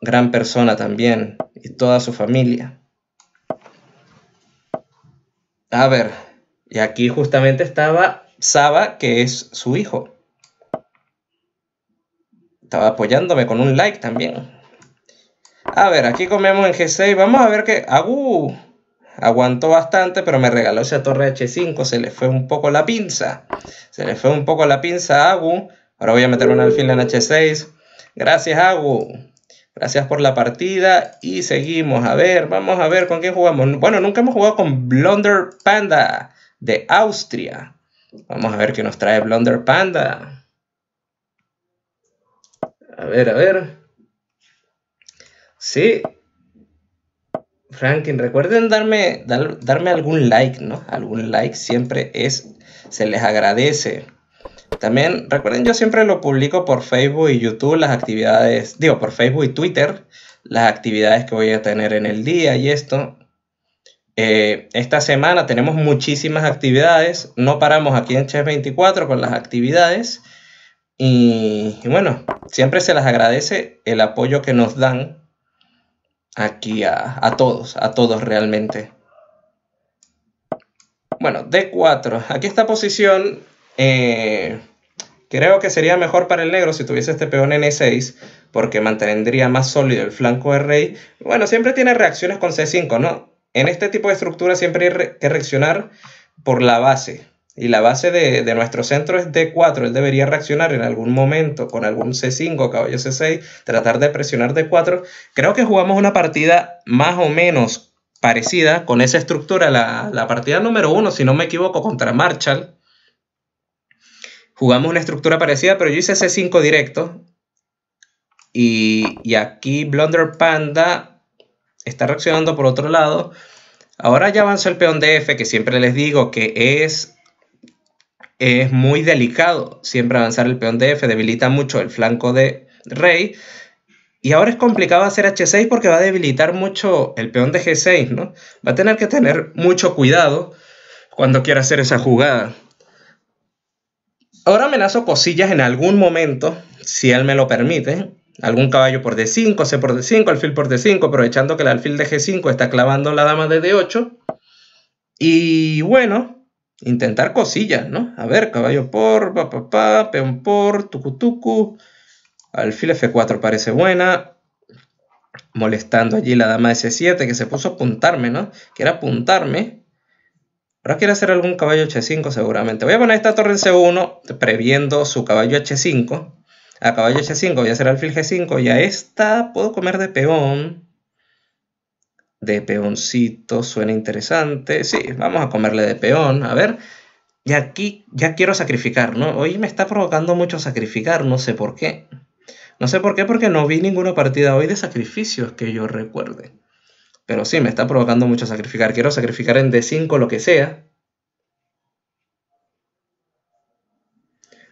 gran persona también, y toda su familia. A ver, y aquí justamente estaba Saba, que es su hijo. Estaba apoyándome con un like también. A ver, aquí comemos en G6. Vamos a ver qué. ¡Agu! aguantó bastante, pero me regaló esa torre H5, se le fue un poco la pinza, se le fue un poco la pinza a Agu, ahora voy a meter un alfil en H6, gracias Agu, gracias por la partida y seguimos, a ver, vamos a ver con quién jugamos, bueno, nunca hemos jugado con Blonder Panda de Austria, vamos a ver qué nos trae Blonder Panda, a ver, a ver, sí, Franklin, recuerden darme, darme algún like, ¿no? Algún like siempre es, se les agradece. También recuerden, yo siempre lo publico por Facebook y YouTube, las actividades, digo, por Facebook y Twitter, las actividades que voy a tener en el día y esto. Eh, esta semana tenemos muchísimas actividades, no paramos aquí en Chess 24 con las actividades y, y bueno, siempre se les agradece el apoyo que nos dan aquí a, todos, a todos realmente. Bueno, D4. Aquí esta posición eh, creo que sería mejor para el negro si tuviese este peón en E6, porque mantendría más sólido el flanco de rey. Bueno, siempre tiene reacciones con C5, ¿no? En este tipo de estructura siempre hay que reaccionar por la base y la base de, nuestro centro es D4, él debería reaccionar en algún momento con algún C5, caballo C6, tratar de presionar D4. Creo que jugamos una partida más o menos parecida con esa estructura, la, partida número 1, si no me equivoco, contra Marshall. Jugamos una estructura parecida, pero yo hice C5 directo. Y, y aquí Blunder Panda está reaccionando por otro lado. Ahora ya avanza el peón de F, que siempre les digo que es es muy delicado siempre avanzar el peón de F, debilita mucho el flanco de rey. Y ahora es complicado hacer H6 porque va a debilitar mucho el peón de G6, ¿no? Va a tener que tener mucho cuidado cuando quiera hacer esa jugada. Ahora amenazo cosillas en algún momento, si él me lo permite. Algún caballo por D5, C por D5, alfil por D5, aprovechando que el alfil de G5 está clavando la dama de D8. Y bueno, intentar cosillas, ¿no? A ver, caballo por, pa, pa, pa peón por, tucu tucu, Alfil F4 parece buena. Molestando allí la dama de 7 que se puso a apuntarme, ¿no? Quiere apuntarme. Ahora quiere hacer algún caballo H5 seguramente. Voy a poner esta torre en C1 previendo su caballo H5. A caballo H5 voy a hacer alfil G5 y a esta puedo comer de peón de peoncito suena interesante. Sí, vamos a comerle de peón, a ver. Y aquí ya quiero sacrificar, ¿no? Hoy me está provocando mucho sacrificar, no sé por qué. No sé por qué, porque no vi ninguna partida hoy de sacrificios que yo recuerde. Pero sí, me está provocando mucho sacrificar. Quiero sacrificar en D5 lo que sea.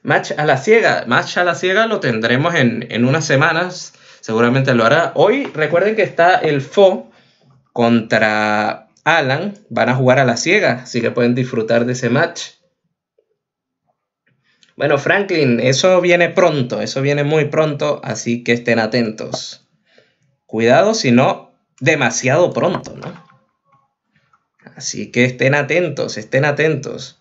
Match a la ciega. Match a la ciega lo tendremos en, en unas semanas. Seguramente lo hará. Hoy recuerden que está el FO contra Alan van a jugar a la ciega, así que pueden disfrutar de ese match. Bueno, Franklin, eso viene pronto, eso viene muy pronto, así que estén atentos. Cuidado si no, demasiado pronto, ¿no? Así que estén atentos, estén atentos.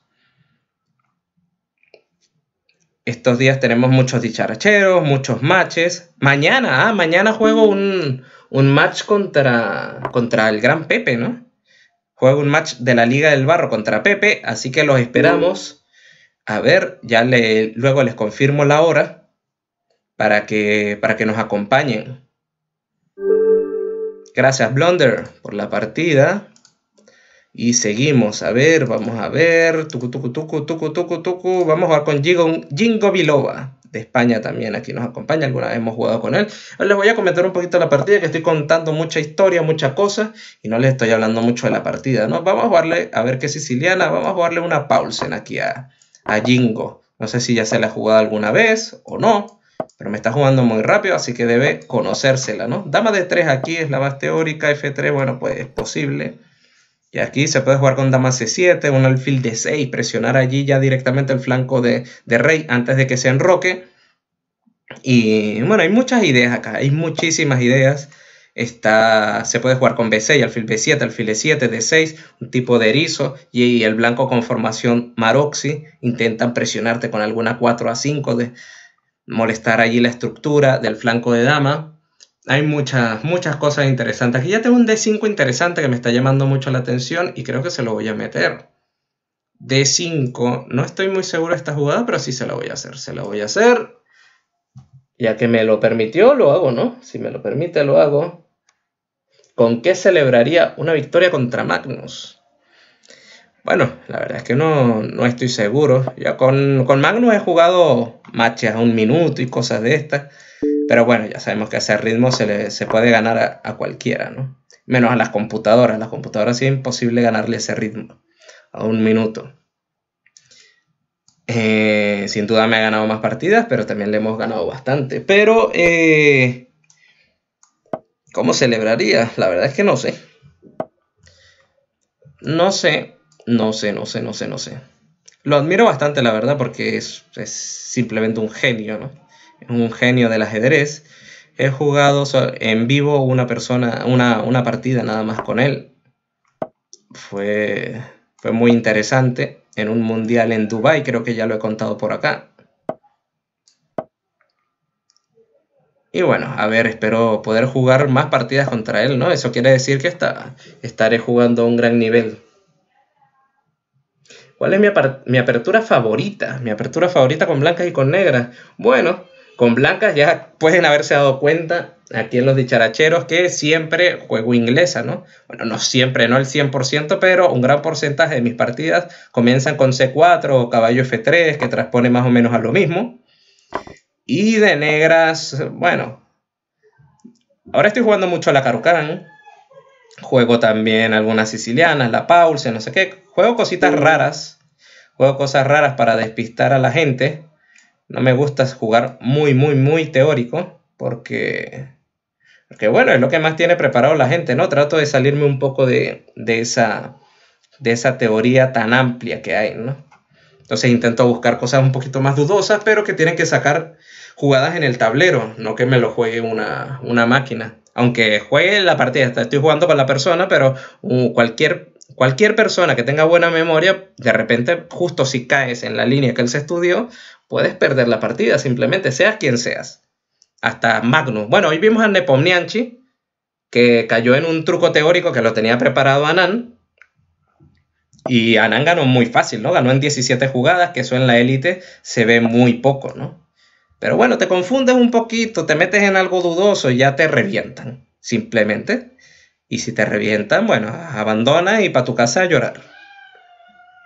Estos días tenemos muchos dicharacheros, muchos matches. Mañana, ah, mañana juego un, match contra, contra el gran Pepe, ¿no? Juego un match de la Liga del Barro contra Pepe, así que los esperamos. A ver, ya le, luego les confirmo la hora para que, para que nos acompañen. Gracias, Blonder, por la partida. Y seguimos, a ver, vamos a ver, tucu, tucu, tucu, tucu, tucu, tucu. Vamos a jugar con Jingo, Jingo Biloba, de España también, aquí nos acompaña, alguna vez hemos jugado con él. les voy a comentar un poquito la partida, que estoy contando mucha historia, muchas cosas, y no les estoy hablando mucho de la partida, ¿no? Vamos a jugarle, a ver qué siciliana, vamos a jugarle una Paulsen aquí a, a Jingo. No sé si ya se la ha jugado alguna vez o no, pero me está jugando muy rápido, así que debe conocérsela, ¿no? Dama de 3 aquí es la más teórica, F3, bueno, pues es posible. Y aquí se puede jugar con dama c7, un alfil d 6, presionar allí ya directamente el flanco de, rey antes de que se enroque. Y bueno, hay muchas ideas acá, hay muchísimas ideas. Está, se puede jugar con b6, alfil b7, alfil e7, d6, un tipo de erizo y, el blanco con formación maroxi. Intentan presionarte con alguna 4 a 5, de molestar allí la estructura del flanco de dama hay muchas, muchas cosas interesantes. Aquí ya tengo un D5 interesante que me está llamando mucho la atención y creo que se lo voy a meter. D5, no estoy muy seguro de esta jugada, pero sí se la voy a hacer. Se la voy a hacer. Ya que me lo permitió, lo hago, ¿no? Si me lo permite, lo hago. ¿Con qué celebraría una victoria contra Magnus? Bueno, la verdad es que no, no estoy seguro. Ya con, con Magnus he jugado matches a un minuto y cosas de estas pero bueno, ya sabemos que ese ritmo se, le, puede ganar a, cualquiera, ¿no? Menos a las computadoras. Las computadoras sí es imposible ganarle ese ritmo a un minuto. Eh, sin duda me ha ganado más partidas, pero también le hemos ganado bastante. Pero, eh, ¿cómo celebraría? La verdad es que no sé. No sé, no sé, no sé, no sé, no sé. Lo admiro bastante, la verdad, porque es, es simplemente un genio, ¿no? un genio del ajedrez, he jugado en vivo una persona, una, partida nada más con él. Fue, fue muy interesante en un mundial en Dubai, creo que ya lo he contado por acá. Y bueno, a ver, espero poder jugar más partidas contra él, ¿no? Eso quiere decir que está, estaré jugando a un gran nivel. ¿Cuál es mi, mi, apertura favorita? Mi apertura favorita con blancas y con negras. Bueno, con blancas ya pueden haberse dado cuenta aquí en los dicharacheros que siempre juego inglesa, ¿no? Bueno, no siempre, no el 100%, pero un gran porcentaje de mis partidas comienzan con C4 o caballo F3, que transpone más o menos a lo mismo. Y de negras, bueno, ahora estoy jugando mucho a la Carucán, juego también algunas sicilianas, la Paulsen, no sé qué, juego cositas mm. raras, juego cosas raras para despistar a la gente no me gusta jugar muy, muy, muy teórico, porque, porque bueno, es lo que más tiene preparado la gente, ¿no? Trato de salirme un poco de, esa, de esa teoría tan amplia que hay, ¿no? Entonces intento buscar cosas un poquito más dudosas, pero que tienen que sacar jugadas en el tablero, no que me lo juegue una, máquina. Aunque juegue la partida, estoy jugando con la persona, pero uh, cualquier, cualquier persona que tenga buena memoria, de repente, justo si caes en la línea que él se estudió, Puedes perder la partida simplemente, seas quien seas. Hasta Magnus. Bueno, hoy vimos a Nepomnianchi, que cayó en un truco teórico que lo tenía preparado Anán. Y Anan ganó muy fácil, ¿no? Ganó en 17 jugadas, que eso en la élite se ve muy poco, ¿no? Pero bueno, te confundes un poquito, te metes en algo dudoso y ya te revientan, simplemente. Y si te revientan, bueno, abandona y para tu casa a llorar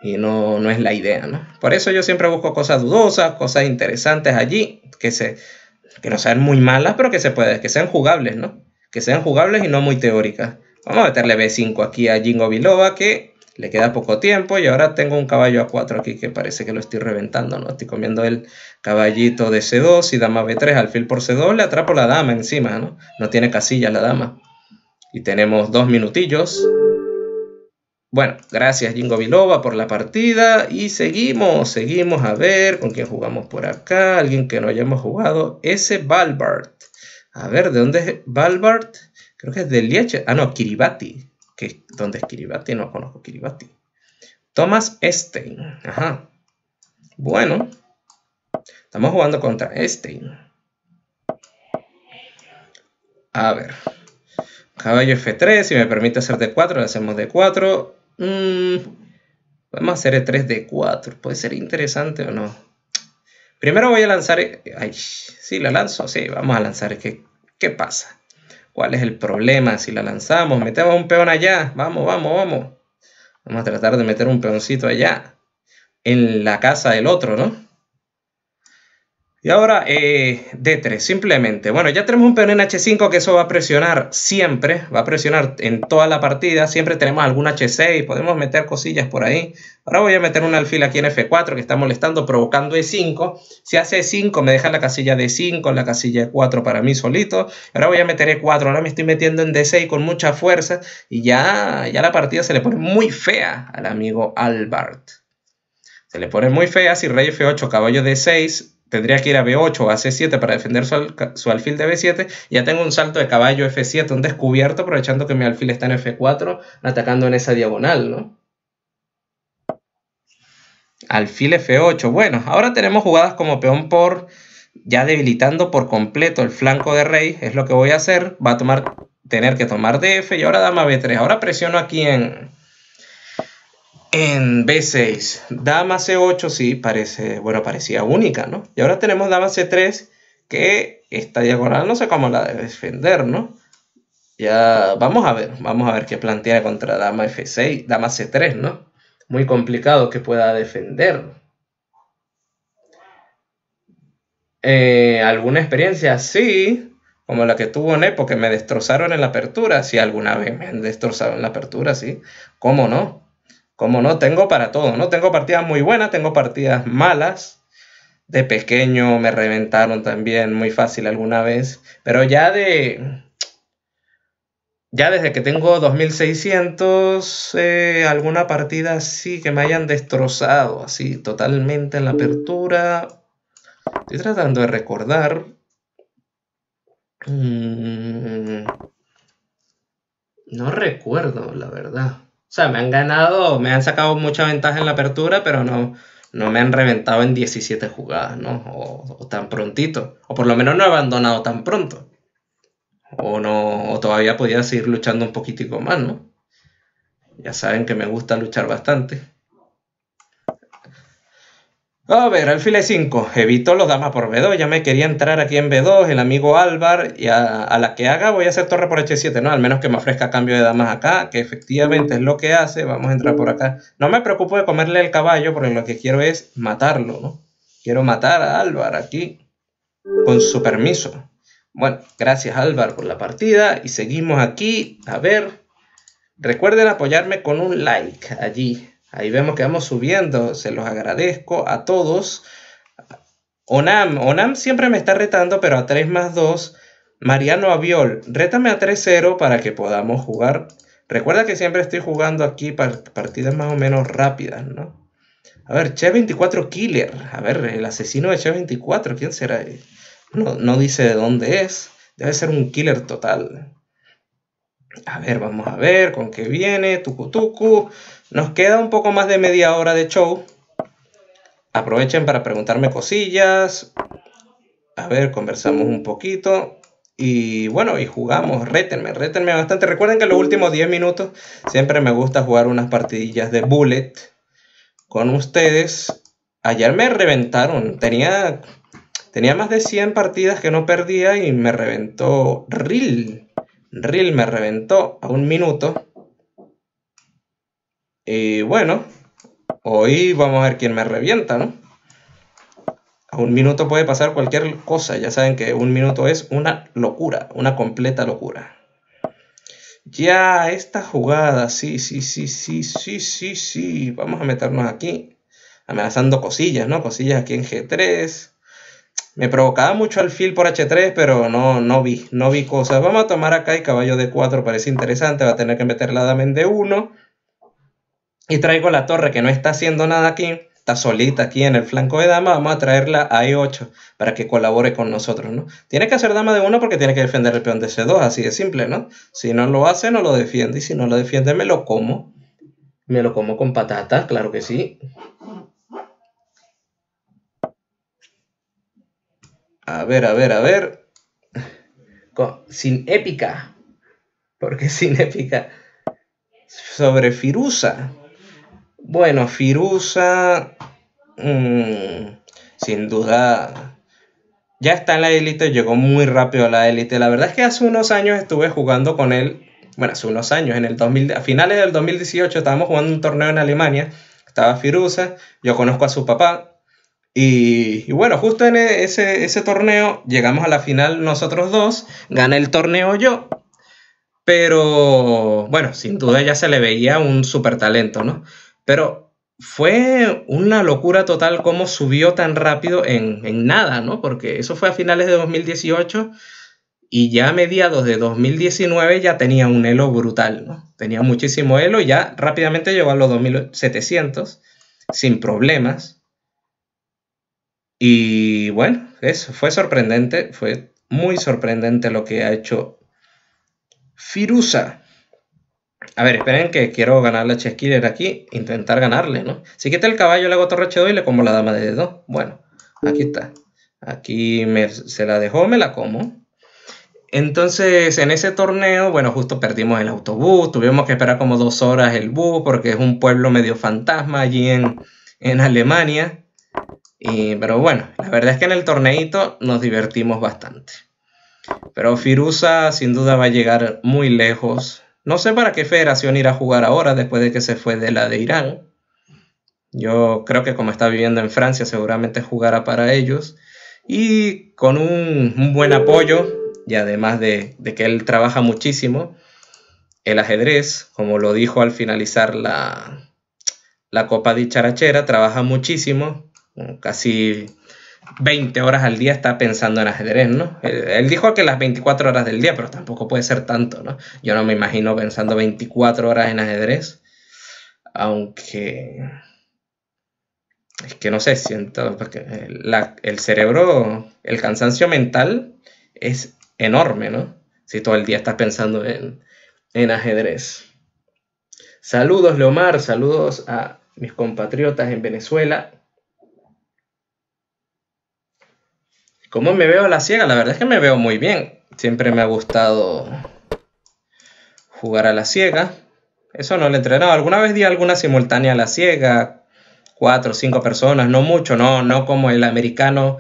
y no, no es la idea, ¿no? Por eso yo siempre busco cosas dudosas, cosas interesantes allí, que, se, que no sean muy malas, pero que, se puede, que sean jugables, ¿no? Que sean jugables y no muy teóricas. Vamos a meterle B5 aquí a Jingo Biloba, que le queda poco tiempo, y ahora tengo un caballo a 4 aquí que parece que lo estoy reventando, ¿no? Estoy comiendo el caballito de C2 y dama B3, alfil por C2, le atrapo la dama encima, ¿no? No tiene casilla la dama. Y tenemos dos minutillos. Bueno, gracias Jingo Biloba por la partida y seguimos, seguimos a ver con quién jugamos por acá, alguien que no hayamos jugado, ese Balbart. A ver, ¿de dónde es Balbart? Creo que es de Lieche, ah no, Kiribati, ¿dónde es Kiribati? No conozco Kiribati. Thomas Stein, ajá. Bueno, estamos jugando contra Stein. A ver, caballo F3, si me permite hacer D4, lo hacemos D4. Mmm, podemos hacer el 3 d 4 Puede ser interesante o no. Primero voy a lanzar... Ay, si la lanzo, sí, vamos a lanzar. ¿Qué, ¿Qué pasa? ¿Cuál es el problema si la lanzamos? Metemos un peón allá. Vamos, vamos, vamos. Vamos a tratar de meter un peoncito allá. En la casa del otro, ¿no? Y ahora eh, D3, simplemente. Bueno, ya tenemos un peón en H5 que eso va a presionar siempre, va a presionar en toda la partida. Siempre tenemos algún H6, podemos meter cosillas por ahí. Ahora voy a meter un alfil aquí en F4 que está molestando, provocando E5. Si hace E5 me deja la casilla D5, e la casilla E4 para mí solito. Ahora voy a meter E4, ahora me estoy metiendo en D6 con mucha fuerza. Y ya, ya la partida se le pone muy fea al amigo Albert. Se le pone muy fea si rey F8, caballo D6 tendría que ir a B8 o a C7 para defender su, alfil de B7. Ya tengo un salto de caballo F7, un descubierto, aprovechando que mi alfil está en F4, atacando en esa diagonal, ¿no? Alfil F8. Bueno, ahora tenemos jugadas como peón por... Ya debilitando por completo el flanco de rey, es lo que voy a hacer. Va a tomar, tener que tomar DF y ahora dama B3. Ahora presiono aquí en, en B6, dama C8 sí parece, bueno, parecía única, ¿no? Y ahora tenemos dama C3 que esta diagonal no sé cómo la debe defender, ¿no? Ya vamos a ver, vamos a ver qué plantea contra dama F6, dama C3, ¿no? Muy complicado que pueda defender. Eh, ¿Alguna experiencia? Sí, como la que tuvo en época, me destrozaron en la apertura. Sí, alguna vez me han destrozado en la apertura, sí. ¿Cómo no? Como no, tengo para todo, ¿no? Tengo partidas muy buenas, tengo partidas malas. De pequeño me reventaron también muy fácil alguna vez. Pero ya de... Ya desde que tengo 2600, eh, alguna partida sí que me hayan destrozado, así totalmente en la apertura. Estoy tratando de recordar. Mm, no recuerdo, la verdad. O sea, me han ganado, me han sacado mucha ventaja en la apertura, pero no, no me han reventado en 17 jugadas, ¿no? O, tan prontito. O por lo menos no he abandonado tan pronto. O no, o todavía podía seguir luchando un poquitico más, ¿no? Ya saben que me gusta luchar bastante. A ver, al 5 Evito los damas por B2. Ya me quería entrar aquí en B2, el amigo Álvar. Y a, a, la que haga voy a hacer torre por H7, ¿no? Al menos que me ofrezca cambio de damas acá, que efectivamente es lo que hace. Vamos a entrar por acá. No me preocupo de comerle el caballo, porque lo que quiero es matarlo, ¿no? Quiero matar a Álvar aquí, con su permiso. Bueno, gracias Álvar por la partida. Y seguimos aquí. A ver, recuerden apoyarme con un like allí Ahí vemos que vamos subiendo. Se los agradezco a todos. Onam, Onam siempre me está retando, pero a 3 más 2. Mariano Aviol, rétame a 3-0 para que podamos jugar. Recuerda que siempre estoy jugando aquí partidas más o menos rápidas, ¿no? A ver, Che 24 Killer. A ver, el asesino de Che 24, ¿quién será? No, no dice de dónde es. Debe ser un killer total. A ver, vamos a ver con qué viene. tucu, Nos queda un poco más de media hora de show. Aprovechen para preguntarme cosillas. A ver, conversamos un poquito. Y bueno, y jugamos, rétenme, rétenme bastante. Recuerden que los últimos 10 minutos siempre me gusta jugar unas partidillas de bullet con ustedes. Ayer me reventaron, tenía, tenía más de 100 partidas que no perdía y me reventó Real. Real me reventó a un minuto. Y bueno, hoy vamos a ver quién me revienta, ¿no? A un minuto puede pasar cualquier cosa. Ya saben que un minuto es una locura, una completa locura. Ya, esta jugada, sí, sí, sí, sí, sí, sí, sí. Vamos a meternos aquí, amenazando cosillas, ¿no? Cosillas aquí en G3. Me provocaba mucho alfil por H3, pero no, no vi, no vi cosas. Vamos a tomar acá y caballo de 4 parece interesante, va a tener que meter la dama en D1. Y traigo la torre que no está haciendo nada aquí, está solita aquí en el flanco de dama, vamos a traerla a E8 para que colabore con nosotros, ¿no? Tiene que hacer dama de 1 porque tiene que defender el peón de C2, así de simple, ¿no? Si no lo hace, no lo defiende, y si no lo defiende, me lo como. Me lo como con patata, claro que sí. A ver, a ver, a ver. sin épica. Porque sin épica. Sobre Firusa. Bueno, Firusa. Mm, sin duda. Ya está en la élite, llegó muy rápido a la élite. La verdad es que hace unos años estuve jugando con él. Bueno, hace unos años, en el 2000, a finales del 2018 estábamos jugando un torneo en Alemania. Estaba Firusa, yo conozco a su papá, y, bueno, justo en e-, ese, torneo llegamos a la final nosotros dos, gané el torneo yo, pero bueno, sin duda ya se le veía un super talento, ¿no? Pero fue una locura total cómo subió tan rápido en, nada, ¿no? Porque eso fue a finales de 2018 y ya a mediados de 2019 ya tenía un elo brutal, ¿no? Tenía muchísimo elo, ya rápidamente llegó a los 2700 sin problemas y bueno, eso fue sorprendente, fue muy sorprendente lo que ha hecho Firusa. A ver, esperen que quiero ganarle a Cheskiller aquí, intentar ganarle, ¿no? Si quita el caballo, le hago torre y le como la dama de dedo Bueno, aquí está. Aquí se la dejó, me la como. Entonces, en ese torneo, bueno, justo perdimos el autobús, tuvimos que esperar como dos horas el bus porque es un pueblo medio fantasma allí en, en Alemania pero bueno, la verdad es que en el torneito nos divertimos bastante. Pero Firusa sin duda va a llegar muy lejos. No sé para qué federación irá a jugar ahora después de que se fue de la de Irán. Yo creo que como está viviendo en Francia seguramente jugará para ellos. Y con un, buen apoyo, y además de, que él trabaja muchísimo, el ajedrez, como lo dijo al finalizar la, la Copa charachera trabaja muchísimo casi 20 horas al día está pensando en ajedrez, ¿no? Él, dijo que las 24 horas del día, pero tampoco puede ser tanto, ¿no? Yo no me imagino pensando 24 horas en ajedrez, aunque... Es que no sé, siento, porque el cerebro, el cansancio mental es enorme, ¿no? Si todo el día estás pensando en, en ajedrez. Saludos, Leomar, saludos a mis compatriotas en Venezuela ¿Cómo me veo a la ciega? La verdad es que me veo muy bien. Siempre me ha gustado jugar a la ciega. Eso no lo he entrenado. Alguna vez di alguna simultánea a la ciega. Cuatro o cinco personas, no mucho, no, no como el americano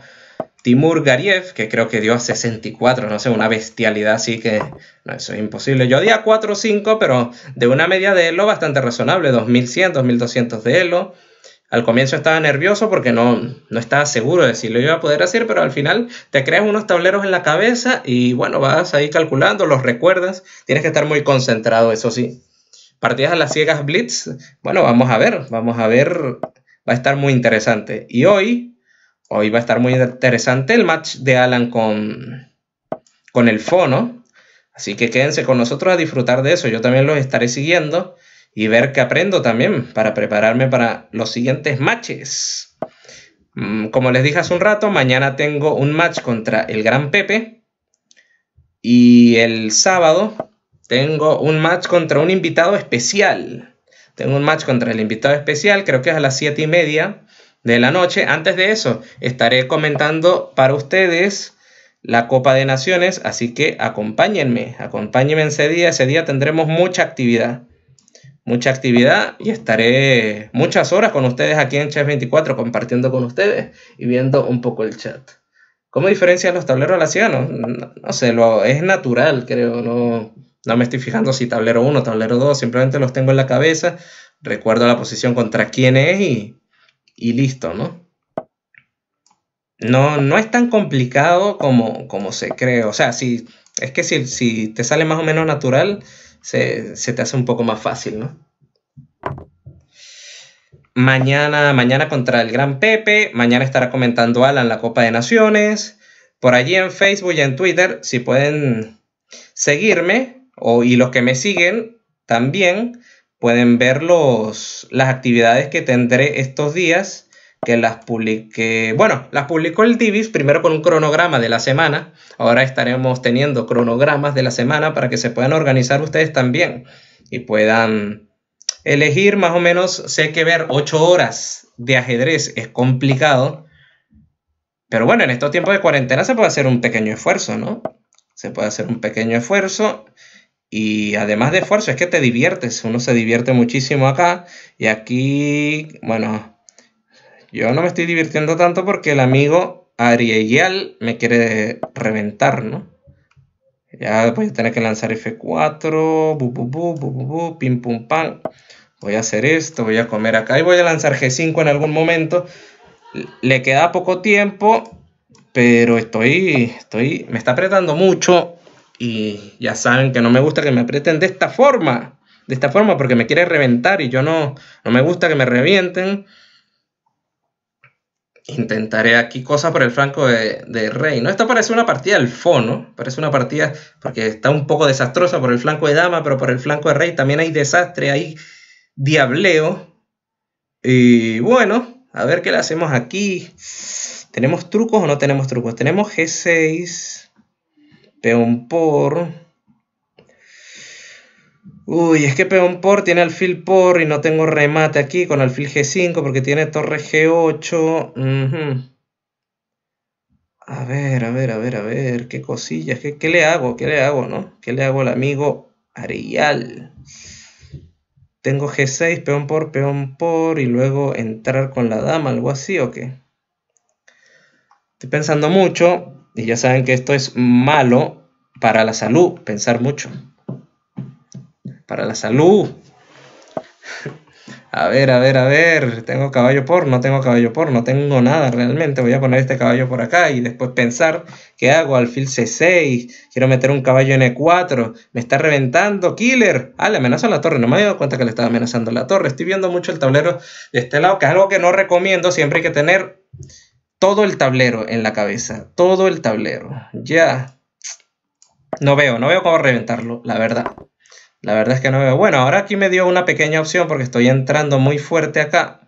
Timur Gariev, que creo que dio a 64, no sé, una bestialidad así que no, eso es imposible. Yo di a cuatro o cinco, pero de una media de Elo bastante razonable, 2100, 2200 de Elo. Al comienzo estaba nervioso porque no, no estaba seguro de si lo iba a poder hacer, pero al final te creas unos tableros en la cabeza y bueno, vas ahí calculando, los recuerdas, tienes que estar muy concentrado, eso sí. Partidas a las ciegas Blitz, bueno, vamos a ver, vamos a ver, va a estar muy interesante. Y hoy, hoy va a estar muy interesante el match de Alan con, con el Fono, así que quédense con nosotros a disfrutar de eso, yo también los estaré siguiendo y ver qué aprendo también para prepararme para los siguientes matches. Mm, como les dije hace un rato, mañana tengo un match contra el Gran Pepe y el sábado tengo un match contra un invitado especial. Tengo un match contra el invitado especial, creo que es a las 7 y media de la noche. Antes de eso, estaré comentando para ustedes la Copa de Naciones, así que acompáñenme, acompáñenme ese día, ese día tendremos mucha actividad mucha actividad y estaré muchas horas con ustedes aquí en Chess 24 compartiendo con ustedes y viendo un poco el chat. ¿Cómo diferencian los tableros la No, no sé, lo, es natural, creo, no, no me estoy fijando si tablero 1, tablero 2, simplemente los tengo en la cabeza, recuerdo la posición contra quién es y, listo, ¿no? No, no es tan complicado como, como se cree. O sea, si, es que si te sale más o menos natural, se, te hace un poco más fácil, ¿no? Mañana, mañana contra el Gran Pepe, mañana estará comentando Alan la Copa de Naciones. Por allí en Facebook y en Twitter, si pueden seguirme, o, y los que me siguen también, pueden ver los, las actividades que tendré estos días que las publique bueno, las publicó el Divis primero con un cronograma de la semana, ahora estaremos teniendo cronogramas de la semana para que se puedan organizar ustedes también y puedan elegir más o menos, sé que ver 8 horas de ajedrez es complicado, pero bueno, en estos tiempos de cuarentena se puede hacer un pequeño esfuerzo, ¿no? Se puede hacer un pequeño esfuerzo y además de esfuerzo es que te diviertes, uno se divierte muchísimo acá y aquí, bueno, yo no me estoy divirtiendo tanto porque el amigo Ariel me quiere reventar, ¿no? Ya a tener que lanzar F4, bu, bu, bu, bu, pim pum pam. Voy a hacer esto, voy a comer acá y voy a lanzar G5 en algún momento. Le queda poco tiempo, pero estoy, estoy, me está apretando mucho y ya saben que no me gusta que me apreten de esta forma, de esta forma porque me quiere reventar y yo no, no me gusta que me revienten intentaré aquí cosas por el flanco de, rey. No, esta parece una partida del fono, parece una partida porque está un poco desastrosa por el flanco de dama, pero por el flanco de rey también hay desastre, hay diableo. Y bueno, a ver qué le hacemos aquí. ¿Tenemos trucos o no tenemos trucos? Tenemos G6, peón por... Uy, es que peón por tiene alfil por y no tengo remate aquí con alfil G5 porque tiene torre G8. A ver, a ver, a ver, a ver, qué cosillas, ¿Qué, qué le hago, qué le hago, ¿no? ¿Qué le hago al amigo Arial? Tengo G6, peón por, peón por y luego entrar con la dama, algo así o qué. Estoy pensando mucho y ya saben que esto es malo para la salud, pensar mucho para la salud. A ver, a ver, a ver, tengo caballo por, no tengo caballo por, no tengo nada realmente. Voy a poner este caballo por acá y después pensar qué hago. Alfil C6, quiero meter un caballo en E4, me está reventando, killer. Ah, le amenaza la torre, no me había dado cuenta que le estaba amenazando la torre. Estoy viendo mucho el tablero de este lado, que es algo que no recomiendo. Siempre hay que tener todo el tablero en la cabeza, todo el tablero. Ya. No veo, no veo cómo reventarlo, la verdad. La verdad es que no veo. Bueno, ahora aquí me dio una pequeña opción porque estoy entrando muy fuerte acá.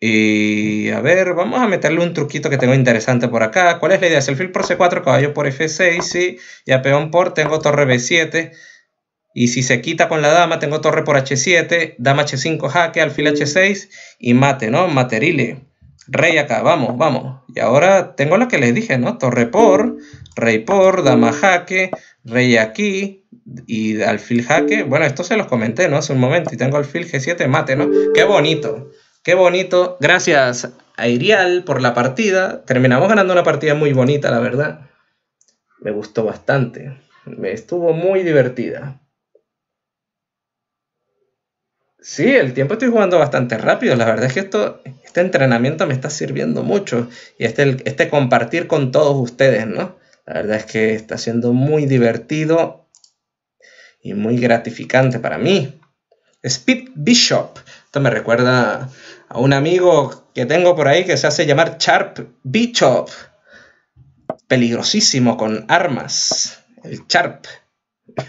Y a ver, vamos a meterle un truquito que tengo interesante por acá. ¿Cuál es la idea? Si el por C4, caballo por F6, sí. Y a peón por, tengo torre B7. Y si se quita con la dama, tengo torre por H7, dama H5, jaque, alfil H6 y mate, ¿no? Materile. Rey acá, vamos, vamos. Y ahora tengo lo que les dije, ¿no? Torre por, rey por, dama jaque, rey aquí, y alfil jaque. Bueno, esto se los comenté, ¿no? Hace un momento. Y tengo alfil G7 mate, ¿no? Qué bonito. Qué bonito. Gracias a Irial por la partida. Terminamos ganando una partida muy bonita, la verdad. Me gustó bastante. Me estuvo muy divertida. Sí, el tiempo estoy jugando bastante rápido. La verdad es que esto, este entrenamiento me está sirviendo mucho. Y este, este compartir con todos ustedes, ¿no? La verdad es que está siendo muy divertido y muy gratificante para mí. Speed Bishop. Esto me recuerda a un amigo que tengo por ahí que se hace llamar Sharp Bishop. Peligrosísimo con armas. El Sharp.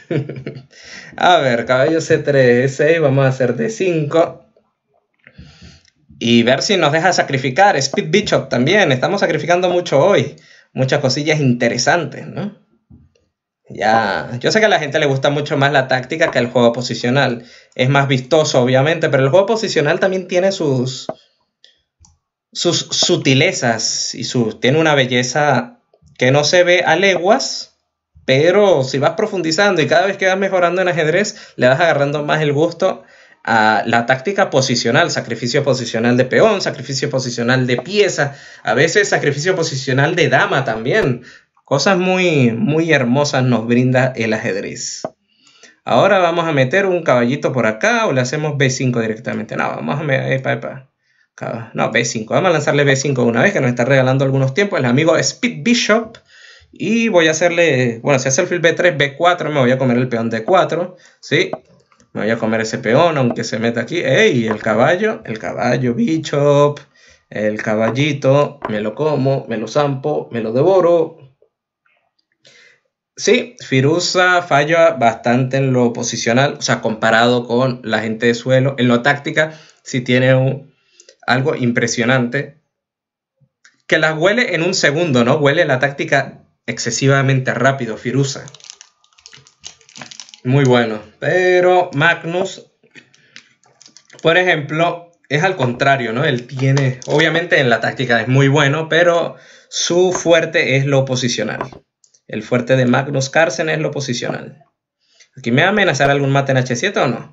a ver, caballo C3, 6, vamos a hacer d 5. Y ver si nos deja sacrificar. Speed Bishop también. Estamos sacrificando mucho hoy. Muchas cosillas interesantes, ¿no? Ya, yo sé que a la gente le gusta mucho más la táctica que el juego posicional. Es más vistoso, obviamente, pero el juego posicional también tiene sus, sus sutilezas y tiene una belleza que no se ve a leguas, pero si vas profundizando y cada vez que vas mejorando en ajedrez, le vas agarrando más el gusto a la táctica posicional, sacrificio posicional de peón, sacrificio posicional de pieza, a veces sacrificio posicional de dama también. Cosas muy, muy hermosas nos brinda el ajedrez. Ahora vamos a meter un caballito por acá o le hacemos B5 directamente. No, vamos a... No, B5. Vamos a lanzarle B5 una vez que nos está regalando algunos tiempos. El amigo Speed Bishop. Y voy a hacerle... Bueno, si hace el fil B3, B4, me voy a comer el peón D4. ¿Sí? Me voy a comer ese peón, aunque se meta aquí. ¡Ey! El caballo, el caballo, Bishop. El caballito, me lo como, me lo zampo, me lo devoro. Sí, Firuza falla bastante en lo posicional, o sea, comparado con la gente de suelo. En lo táctica, sí tiene algo impresionante. Que las huele en un segundo, ¿no? Huele la táctica excesivamente rápido, Firuza. Muy bueno. Pero Magnus, por ejemplo, es al contrario, ¿no? Él tiene, obviamente en la táctica es muy bueno, pero su fuerte es lo posicional. El fuerte de Magnus Carlsen es lo posicional. ¿Aquí me va a amenazar algún mate en H7 o no?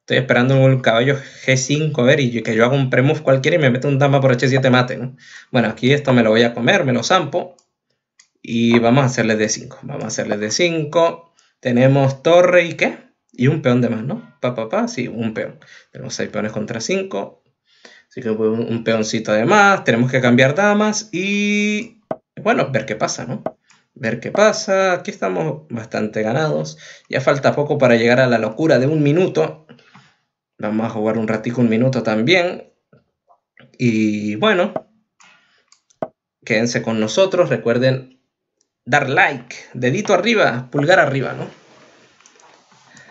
Estoy esperando un caballo G5, a ver, y que yo haga un premove cualquiera y me meto un dama por H7 mate, ¿no? Bueno, aquí esto me lo voy a comer, me lo zampo. Y vamos a hacerle D5. Vamos a hacerle D5. Tenemos torre y qué? Y un peón de más, ¿no? Pa, pa, pa, sí, un peón. Tenemos 6 peones contra 5. Así que un, pues, un peoncito de más. Tenemos que cambiar damas y... Bueno, ver qué pasa, ¿no? ver qué pasa. Aquí estamos bastante ganados. Ya falta poco para llegar a la locura de un minuto. Vamos a jugar un ratico, un minuto también. Y bueno, quédense con nosotros. Recuerden dar like, dedito arriba, pulgar arriba, ¿no?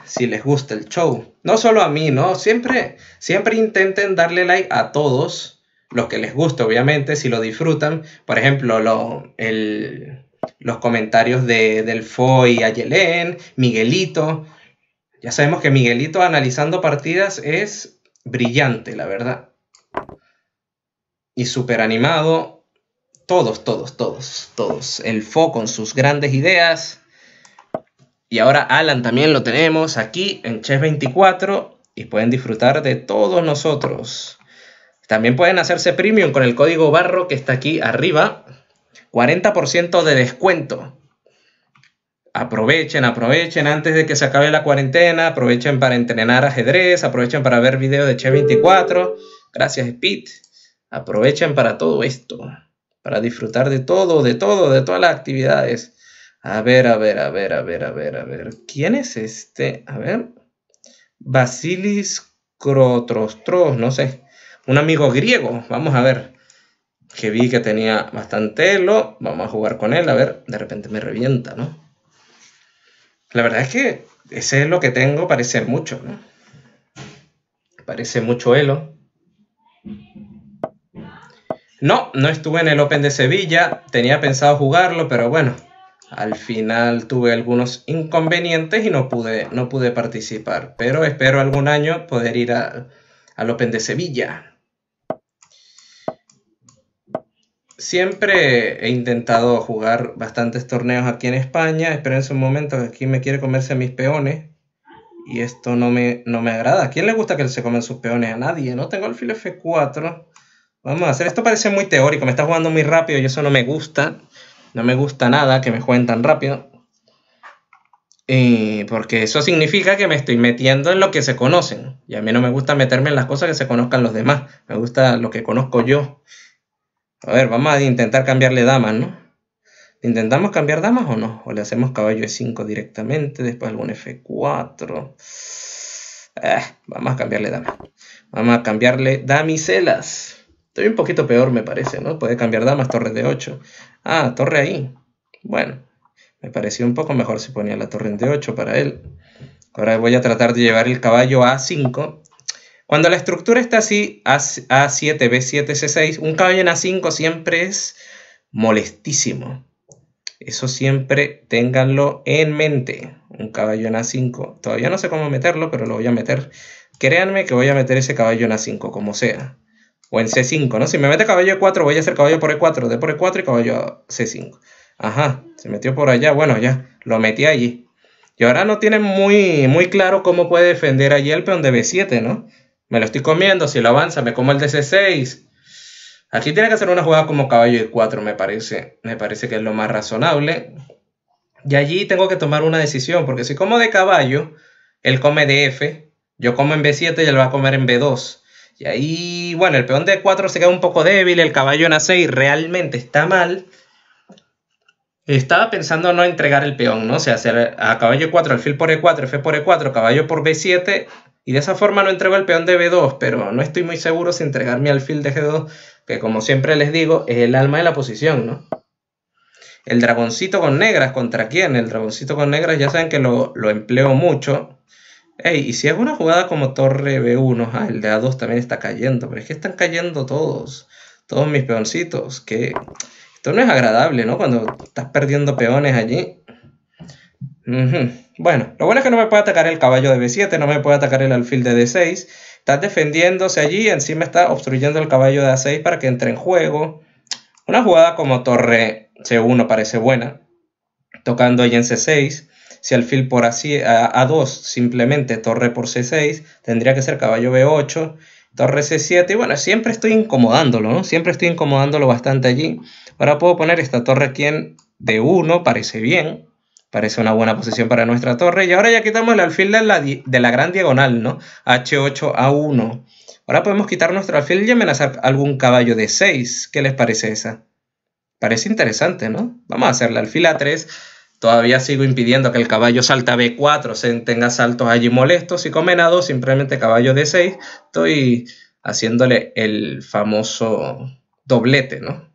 Si les gusta el show. No solo a mí, ¿no? Siempre, siempre intenten darle like a todos los que les guste, obviamente, si lo disfrutan. Por ejemplo, lo, el, los comentarios de Delfoy y Ayelén, Miguelito. Ya sabemos que Miguelito analizando partidas es brillante, la verdad. Y súper animado. Todos, todos, todos, todos. El Fo con sus grandes ideas. Y ahora Alan también lo tenemos aquí en Chess 24 y pueden disfrutar de todos nosotros. También pueden hacerse premium con el código barro que está aquí arriba 40% de descuento. Aprovechen, aprovechen antes de que se acabe la cuarentena, aprovechen para entrenar ajedrez, aprovechen para ver videos de Che24. Gracias, Speed. Aprovechen para todo esto, para disfrutar de todo, de todo, de todas las actividades. A ver, a ver, a ver, a ver, a ver, a ver. ¿Quién es este? A ver. Basilis Crotrostros, no sé. Un amigo griego. Vamos a ver que vi que tenía bastante elo, vamos a jugar con él, a ver, de repente me revienta, ¿no? La verdad es que ese elo que tengo parece mucho, ¿no? Parece mucho elo. No, no estuve en el Open de Sevilla, tenía pensado jugarlo, pero bueno, al final tuve algunos inconvenientes y no pude, no pude participar, pero espero algún año poder ir al Open de Sevilla. siempre he intentado jugar bastantes torneos aquí en España. en un momento, aquí me quiere comerse mis peones. Y esto no me, no me agrada. quién le gusta que se comen sus peones? A nadie. No tengo el alfil F4. Vamos a hacer. Esto parece muy teórico. Me está jugando muy rápido y eso no me gusta. No me gusta nada que me jueguen tan rápido. porque eso significa que me estoy metiendo en lo que se conocen. Y a mí no me gusta meterme en las cosas que se conozcan los demás. Me gusta lo que conozco yo. A ver, vamos a intentar cambiarle damas, ¿no? ¿Intentamos cambiar damas o no? O le hacemos caballo e5 directamente, después algún f4. Eh, vamos a cambiarle damas. Vamos a cambiarle damiselas. Estoy un poquito peor, me parece, ¿no? Puede cambiar damas, torre de 8. Ah, torre ahí. Bueno, me pareció un poco mejor si ponía la torre en D8 para él. Ahora voy a tratar de llevar el caballo a 5 cuando la estructura está así, A7, B7, C6, un caballo en A5 siempre es molestísimo. Eso siempre ténganlo en mente. Un caballo en A5. Todavía no sé cómo meterlo, pero lo voy a meter. Créanme que voy a meter ese caballo en A5, como sea. O en C5, ¿no? Si me mete caballo E4, voy a hacer caballo por E4, D por E4 y caballo C5. Ajá, se metió por allá. Bueno, ya, lo metí allí. Y ahora no tiene muy, muy claro cómo puede defender allí el peón de B7, ¿no? Me lo estoy comiendo, si lo avanza me como el de C6. Aquí tiene que hacer una jugada como caballo de 4, me parece. Me parece que es lo más razonable. Y allí tengo que tomar una decisión, porque si como de caballo, él come de F, yo como en B7 y él va a comer en B2. Y ahí, bueno, el peón de 4 se queda un poco débil, el caballo en A6 realmente está mal. Estaba pensando no entregar el peón, ¿no? O sea, hacer a caballo 4, alfil por E4, F por E4, caballo por B7 y de esa forma no entrego el peón de B2, pero no estoy muy seguro si entregar mi alfil de G2, que como siempre les digo, es el alma de la posición, ¿no? El dragoncito con negras, ¿contra quién? El dragoncito con negras ya saben que lo, lo empleo mucho. Ey, y si es una jugada como torre B1, ah, el de A2 también está cayendo, pero es que están cayendo todos, todos mis peoncitos, que esto no es agradable, ¿no? Cuando estás perdiendo peones allí. Bueno, lo bueno es que no me puede atacar el caballo de B7, no me puede atacar el alfil de D6. Está defendiéndose allí, encima está obstruyendo el caballo de A6 para que entre en juego. Una jugada como torre C1 parece buena, tocando ahí en C6. Si alfil por a, 2 simplemente torre por C6, tendría que ser caballo B8, torre C7. Y bueno, siempre estoy incomodándolo, ¿no? Siempre estoy incomodándolo bastante allí. Ahora puedo poner esta torre aquí en D1, parece bien Parece una buena posición para nuestra torre. Y ahora ya quitamos el alfil de la, de la gran diagonal, ¿no? H8A1. Ahora podemos quitar nuestro alfil y amenazar algún caballo de 6. ¿Qué les parece esa? Parece interesante, ¿no? Vamos a hacer alfil A3. Todavía sigo impidiendo que el caballo salta B4, se tenga saltos allí molestos y comen simplemente caballo de 6 Estoy haciéndole el famoso doblete, ¿no?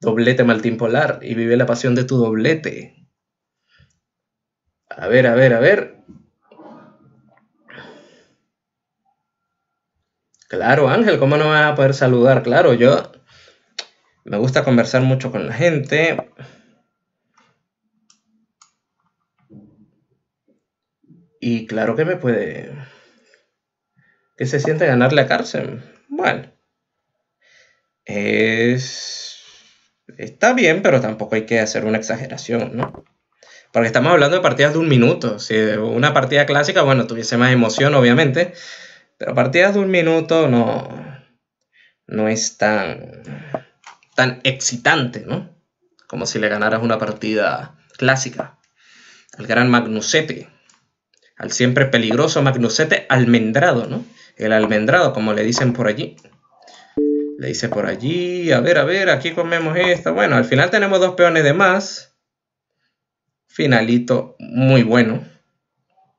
Doblete maltimpolar y vive la pasión de tu doblete. A ver, a ver, a ver. Claro, Ángel, ¿cómo no me a poder saludar? Claro, yo me gusta conversar mucho con la gente. Y claro que me puede... ¿Qué se siente ganar la cárcel? Bueno. Es... Está bien, pero tampoco hay que hacer una exageración, ¿no? Porque estamos hablando de partidas de un minuto. Si una partida clásica, bueno, tuviese más emoción, obviamente. Pero partidas de un minuto no, no es tan, tan excitante, ¿no? Como si le ganaras una partida clásica. Al gran Magnusete. Al siempre peligroso Magnusete almendrado, ¿no? El almendrado, como le dicen por allí. Le dice por allí, a ver, a ver, aquí comemos esto. Bueno, al final tenemos dos peones de más finalito muy bueno.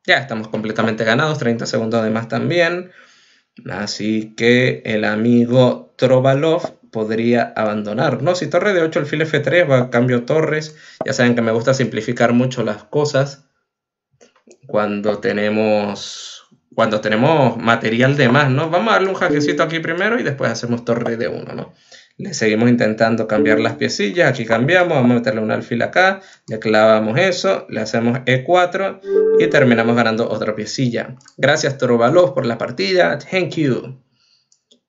Ya estamos completamente ganados, 30 segundos de más también. Así que el amigo Trovalov podría abandonar, ¿no? Si torre de 8, file F3, va a cambio torres. Ya saben que me gusta simplificar mucho las cosas. Cuando tenemos, cuando tenemos material de más, ¿no? Vamos a darle un jaquecito aquí primero y después hacemos torre de 1, ¿no? Le seguimos intentando cambiar las piecillas, aquí cambiamos, vamos a meterle un alfil acá, le clavamos eso, le hacemos E4 y terminamos ganando otra piecilla. Gracias Torvalos por la partida, thank you.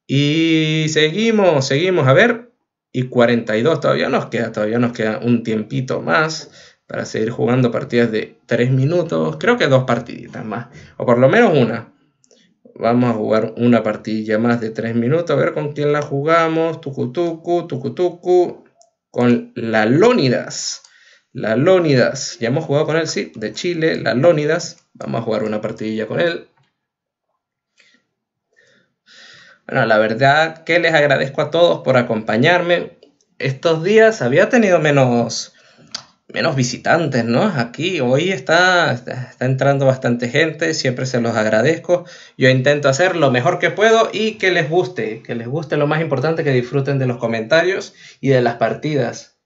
Y seguimos, seguimos, a ver, y 42 todavía nos queda, todavía nos queda un tiempito más para seguir jugando partidas de 3 minutos, creo que dos partiditas más, o por lo menos una. Vamos a jugar una partidilla más de 3 minutos. A ver con quién la jugamos. Tucutucu, tucutucu. Con la Lónidas. La Lónidas. Ya hemos jugado con él, sí. De Chile, la Lónidas. Vamos a jugar una partidilla con él. Bueno, la verdad que les agradezco a todos por acompañarme. Estos días había tenido menos menos visitantes, ¿no? Aquí hoy está, está, entrando bastante gente, siempre se los agradezco. Yo intento hacer lo mejor que puedo y que les guste, que les guste lo más importante, que disfruten de los comentarios y de las partidas.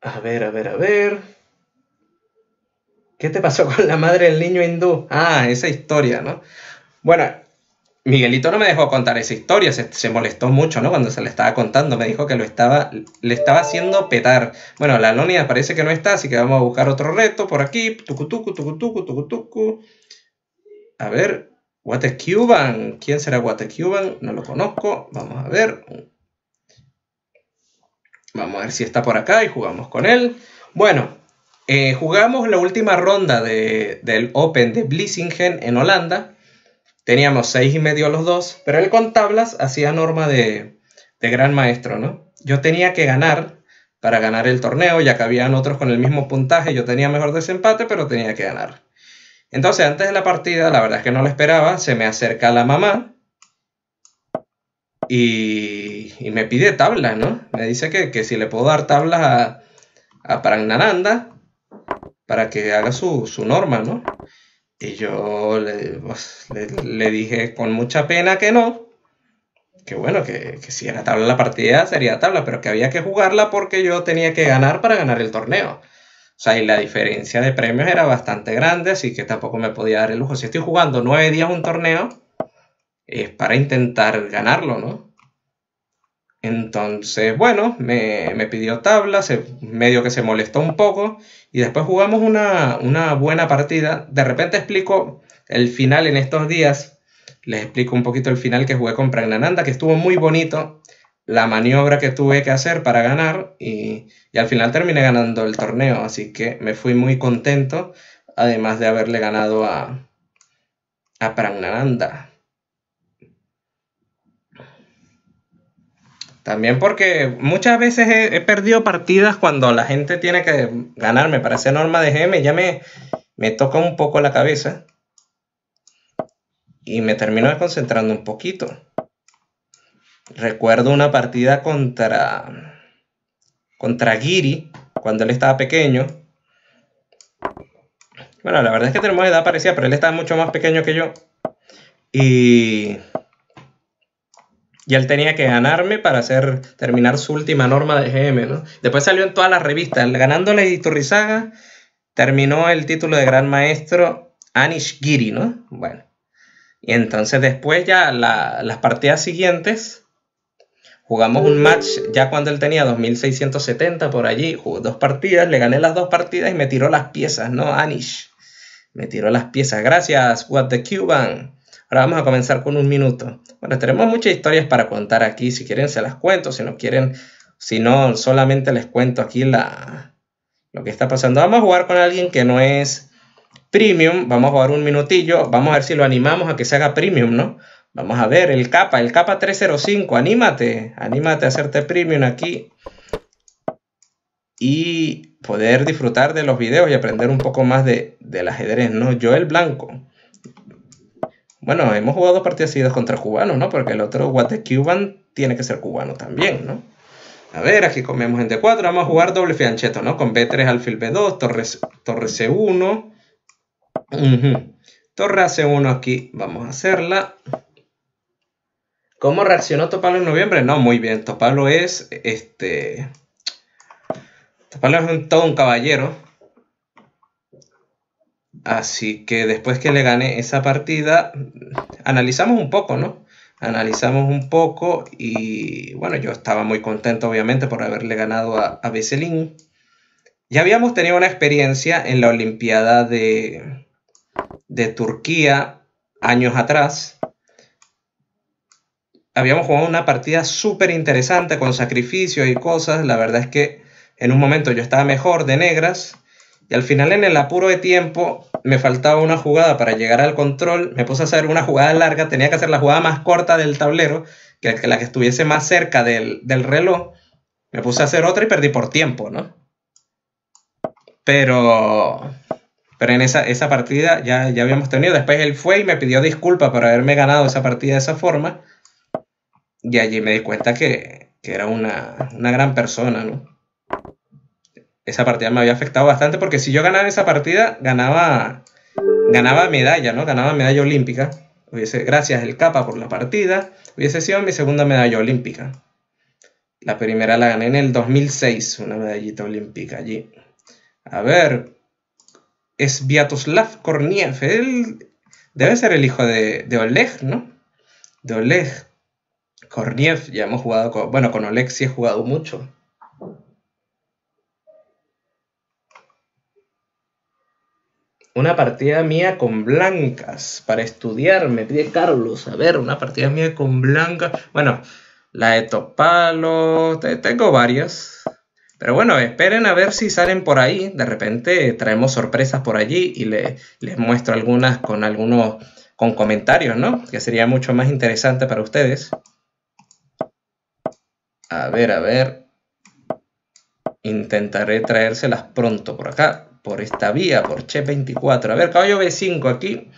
A ver, a ver, a ver. ¿Qué te pasó con la madre del niño hindú? Ah, esa historia, ¿no? Bueno, Miguelito no me dejó contar esa historia, se, molestó mucho, ¿no? Cuando se le estaba contando, me dijo que lo estaba, le estaba haciendo petar. Bueno, la Lonia parece que no está, así que vamos a buscar otro reto por aquí. Tucutucu, tucutucu, tucutucu. A ver, watercuban. Cuban. ¿Quién será a Cuban? No lo conozco. Vamos a ver. Vamos a ver si está por acá y jugamos con él. Bueno, eh, jugamos la última ronda del Open de Blissingen en Holanda Teníamos seis y medio los dos, pero él con tablas hacía norma de, de gran maestro, ¿no? Yo tenía que ganar para ganar el torneo, ya que habían otros con el mismo puntaje, yo tenía mejor desempate, pero tenía que ganar. Entonces, antes de la partida, la verdad es que no lo esperaba, se me acerca la mamá y, me pide tablas, ¿no? Me dice que, si le puedo dar tablas a, a para que haga su, su norma, ¿no? Y yo pues, le, dije con mucha pena que no. Que bueno, que, que, si era tabla la partida, sería tabla, pero que había que jugarla porque yo tenía que ganar para ganar el torneo. O sea, y la diferencia de premios era bastante grande, así que tampoco me podía dar el lujo. Si estoy jugando nueve días un torneo, es para intentar ganarlo, ¿no? Entonces, bueno, me, pidió tabla, medio que se molestó un poco y después jugamos una, buena partida. De repente explico el final en estos días, les explico un poquito el final que jugué con Pragnananda, que estuvo muy bonito, la maniobra que tuve que hacer para ganar y, al final terminé ganando el torneo, así que me fui muy contento, además de haberle ganado a, a Pragnananda. También porque muchas veces he, perdido partidas cuando la gente tiene que ganarme para ser norma de GM, ya me, me toca un poco la cabeza y me termino desconcentrando un poquito. Recuerdo una partida contra contra Giri cuando él estaba pequeño. Bueno, la verdad es que tenemos edad parecida, pero él estaba mucho más pequeño que yo. Y y él tenía que ganarme para hacer terminar su última norma de GM, ¿no? Después salió en todas las revistas, ganándole Iturrizaga, terminó el título de gran maestro Anish Giri, ¿no? Bueno. Y entonces después ya las partidas siguientes jugamos un match ya cuando él tenía 2670 por allí, jugó dos partidas, le gané las dos partidas y me tiró las piezas, ¿no? Anish. Me tiró las piezas. Gracias, What the Cuban. Ahora vamos a comenzar con un minuto. Bueno, tenemos muchas historias para contar aquí. Si quieren se las cuento, si no quieren, si no, solamente les cuento aquí la, lo que está pasando. Vamos a jugar con alguien que no es premium. Vamos a jugar un minutillo. Vamos a ver si lo animamos a que se haga premium, ¿no? Vamos a ver, el capa, el capa 305, anímate, anímate a hacerte premium aquí y poder disfrutar de los videos y aprender un poco más de, del ajedrez, ¿no? yo el Blanco. Bueno, hemos jugado partidas seguidas contra cubanos, ¿no? Porque el otro the Cuban tiene que ser cubano también, ¿no? A ver, aquí comemos en D4, vamos a jugar doble fiancheto, ¿no? Con B3, alfil B2, torre, torre C1. Torre c 1 aquí, vamos a hacerla. ¿Cómo reaccionó Topalo en noviembre? No, muy bien, Topalo es, este... Topalo es todo un caballero, Así que después que le gané esa partida, analizamos un poco, ¿no? Analizamos un poco y bueno, yo estaba muy contento obviamente por haberle ganado a, a Ya habíamos tenido una experiencia en la Olimpiada de, de Turquía años atrás. Habíamos jugado una partida súper interesante con sacrificios y cosas. La verdad es que en un momento yo estaba mejor de negras y al final en el apuro de tiempo me faltaba una jugada para llegar al control, me puse a hacer una jugada larga, tenía que hacer la jugada más corta del tablero, que, que la que estuviese más cerca del, del, reloj, me puse a hacer otra y perdí por tiempo, ¿no? Pero, pero en esa, esa partida ya, ya habíamos tenido, después él fue y me pidió disculpas por haberme ganado esa partida de esa forma, y allí me di cuenta que, que era una, una gran persona, ¿no? esa partida me había afectado bastante porque si yo ganaba esa partida, ganaba, ganaba medalla, ¿no? Ganaba medalla olímpica. gracias el Capa por la partida, hubiese sido mi segunda medalla olímpica. La primera la gané en el 2006, una medallita olímpica allí. A ver, es Vyatoslav Korniev. Él debe ser el hijo de, de Oleg, ¿no? De Oleg Korniev, ya hemos jugado con. Bueno, con Oleg sí he jugado mucho. una partida mía con blancas para estudiar, me pide Carlos, a ver, una partida mía con blancas. Bueno, la de Topalo, tengo varias. Pero bueno, esperen a ver si salen por ahí. De repente traemos sorpresas por allí y les muestro algunas con algunos con comentarios, ¿no? Que sería mucho más interesante para ustedes. A ver, a ver. Intentaré traérselas pronto por acá por esta vía, por Che 24. A ver, caballo B5 aquí.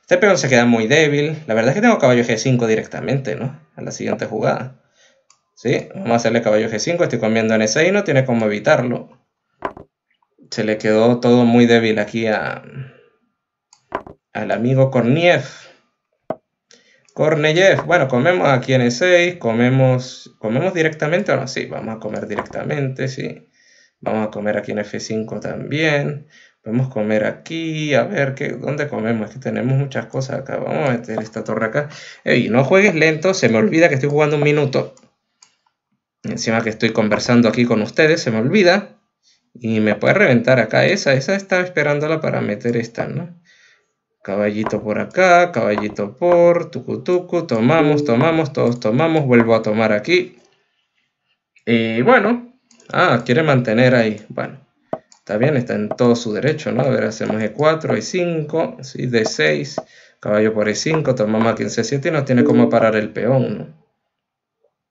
Este peón se queda muy débil. La verdad es que tengo caballo G5 directamente, ¿no? A la siguiente jugada. ¿Sí? Vamos a hacerle caballo G5. Estoy comiendo N6 y no tiene cómo evitarlo. Se le quedó todo muy débil aquí a, al amigo Korniev. Korneyev. Bueno, comemos aquí N6. Comemos, ¿Comemos directamente o no? Sí, vamos a comer directamente, sí. Vamos a comer aquí en F5 también. Podemos comer aquí, a ver, ¿qué, ¿dónde comemos? Es que tenemos muchas cosas acá. Vamos a meter esta torre acá. Ey, no juegues lento, se me olvida que estoy jugando un minuto. Encima que estoy conversando aquí con ustedes, se me olvida. Y me puede reventar acá esa. Esa estaba esperándola para meter esta, ¿no? Caballito por acá, caballito por, tucu. tomamos, tomamos, todos tomamos, vuelvo a tomar aquí. Y bueno, Ah, quiere mantener ahí. Bueno, está bien, está en todo su derecho, ¿no? A ver, hacemos E4, E5, ¿sí? D6, caballo por E5, tomamos aquí en 7 y no tiene cómo parar el peón,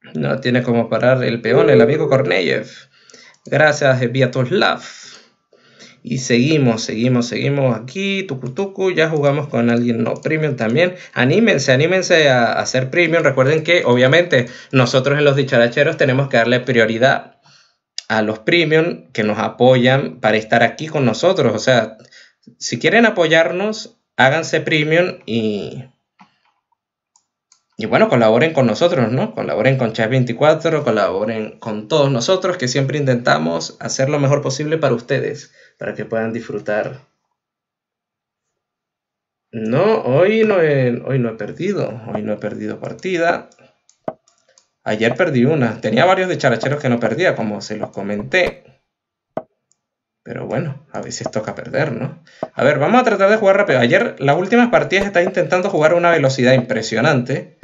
¿no? No tiene cómo parar el peón, el amigo Korneyev. Gracias, love. Y seguimos, seguimos, seguimos aquí, tucu tucu, ya jugamos con alguien no premium también. Anímense, anímense a, hacer premium. Recuerden que obviamente nosotros en los dicharacheros tenemos que darle prioridad a los premium que nos apoyan para estar aquí con nosotros. O sea, si quieren apoyarnos, háganse premium y, y bueno, colaboren con nosotros, ¿no? Colaboren con Chat24, colaboren con todos nosotros que siempre intentamos hacer lo mejor posible para ustedes, para que puedan disfrutar. No, hoy no hoy no he perdido, hoy no he perdido partida. Ayer perdí una. Tenía varios de characheros que no perdía, como se los comenté. Pero bueno, a veces toca perder, ¿no? A ver, vamos a tratar de jugar rápido. Ayer, las últimas partidas, estaba intentando jugar a una velocidad impresionante.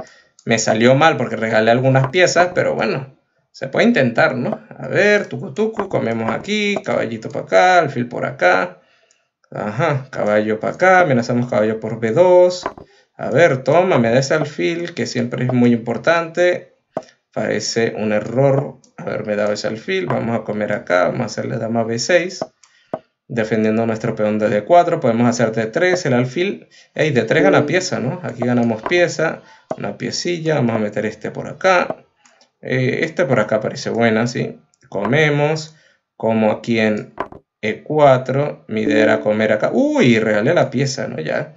Me salió mal porque regalé algunas piezas, pero bueno, se puede intentar, ¿no? A ver, tucu tucu, comemos aquí, caballito para acá, alfil por acá. Ajá, caballo para acá, amenazamos caballo por B2. A ver, toma, me des alfil que siempre es muy importante. Parece un error haberme dado ese alfil. Vamos a comer acá, vamos a hacerle dama B6. Defendiendo nuestro peón de d 4, podemos hacer D3, el alfil. Y D3 gana pieza, ¿no? Aquí ganamos pieza, una piecilla. Vamos a meter este por acá. Eh, este por acá parece buena, ¿sí? Comemos, como aquí en E4, mi idea era comer acá. Uy, regalé la pieza, ¿no? Ya,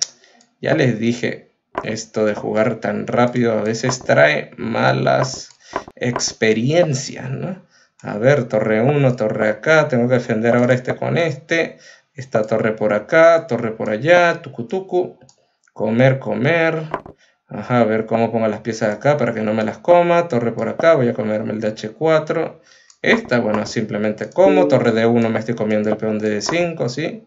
ya les dije, esto de jugar tan rápido a veces trae malas Experiencia A ver, torre 1, torre acá, tengo que defender ahora este con este, esta torre por acá, torre por allá, tucu, comer, comer, ajá, a ver cómo pongo las piezas acá para que no me las coma, torre por acá, voy a comerme el de H4, esta, bueno, simplemente como, torre de 1 me estoy comiendo el peón de 5, ¿sí?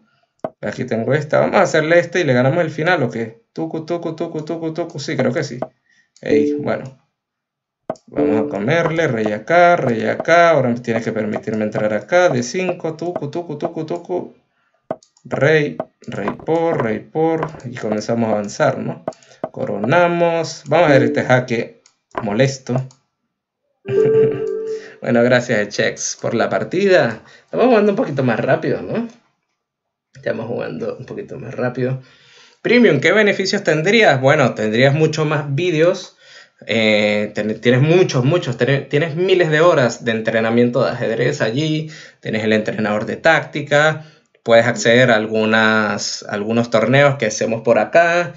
Aquí tengo esta, vamos a hacerle este y le ganamos el final, ¿o qué? Tucu, tucu, tucu, tucu, tucu, sí, creo que sí. Ey, bueno. Vamos a comerle, rey acá, rey acá. Ahora tienes tiene que permitirme entrar acá de 5, tu tucu, tu tucu. Rey, rey por, rey por. Y comenzamos a avanzar, ¿no? Coronamos. Vamos a ver este jaque molesto. bueno, gracias, Chex, por la partida. Estamos jugando un poquito más rápido, ¿no? Estamos jugando un poquito más rápido. Premium, ¿qué beneficios tendrías? Bueno, tendrías mucho más vídeos eh, tienes muchos, muchos, tienes miles de horas de entrenamiento de ajedrez allí, tienes el entrenador de táctica, puedes acceder a algunos torneos que hacemos por acá,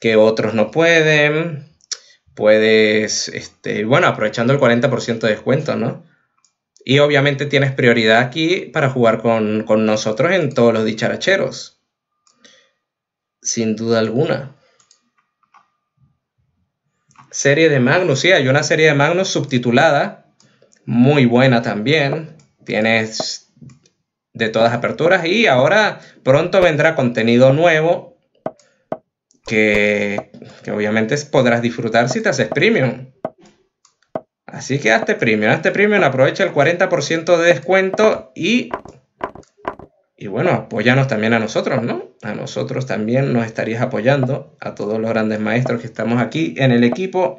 que otros no pueden. Puedes, este, bueno, aprovechando el 40% de descuento, ¿no? Y obviamente tienes prioridad aquí para jugar con nosotros en todos los dicharacheros. Sin duda alguna serie de Magnus. Sí, hay una serie de Magnus subtitulada, muy buena también. Tienes de todas aperturas y ahora pronto vendrá contenido nuevo que, que obviamente podrás disfrutar si te haces premium. Así que hazte premium, hazte premium, aprovecha el 40% de descuento y y bueno, apóyanos también a nosotros, ¿no? A nosotros también nos estarías apoyando, a todos los grandes maestros que estamos aquí en el equipo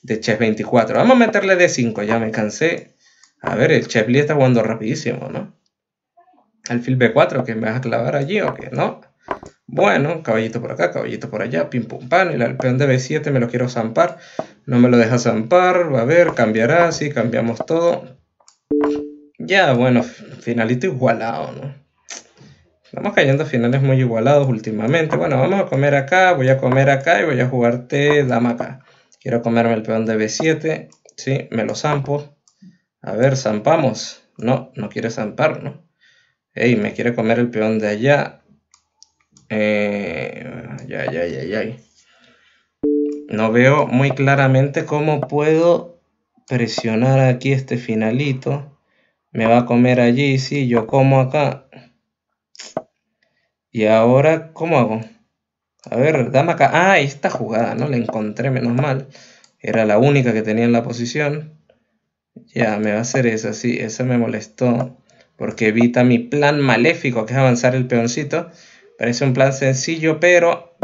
de Chess 24. Vamos a meterle de 5, ya me cansé. A ver, el Chef Lee está jugando rapidísimo, ¿no? Alfil B4, que me vas a clavar allí o qué, ¿no? Bueno, caballito por acá, caballito por allá, pim pum pan. El alpeón de B7 me lo quiero zampar. No me lo deja zampar, va a ver, cambiará, sí, cambiamos todo. Ya, bueno, finalito igualado, ¿no? Estamos cayendo finales muy igualados últimamente. Bueno, vamos a comer acá, voy a comer acá y voy a jugarte dama acá. Quiero comerme el peón de B7. Sí, me lo zampo. A ver, zampamos. No, no quiere zampar, ¿no? Ey, me quiere comer el peón de allá. Eh, ya, ya, ya, ya. No veo muy claramente cómo puedo presionar aquí este finalito. Me va a comer allí, sí, yo como acá. Y ahora, ¿cómo hago? A ver, dame acá. Ah, esta jugada, ¿no? La encontré, menos mal. Era la única que tenía en la posición. Ya, me va a hacer esa, sí. Esa me molestó. Porque evita mi plan maléfico, que es avanzar el peoncito. Parece un plan sencillo, pero...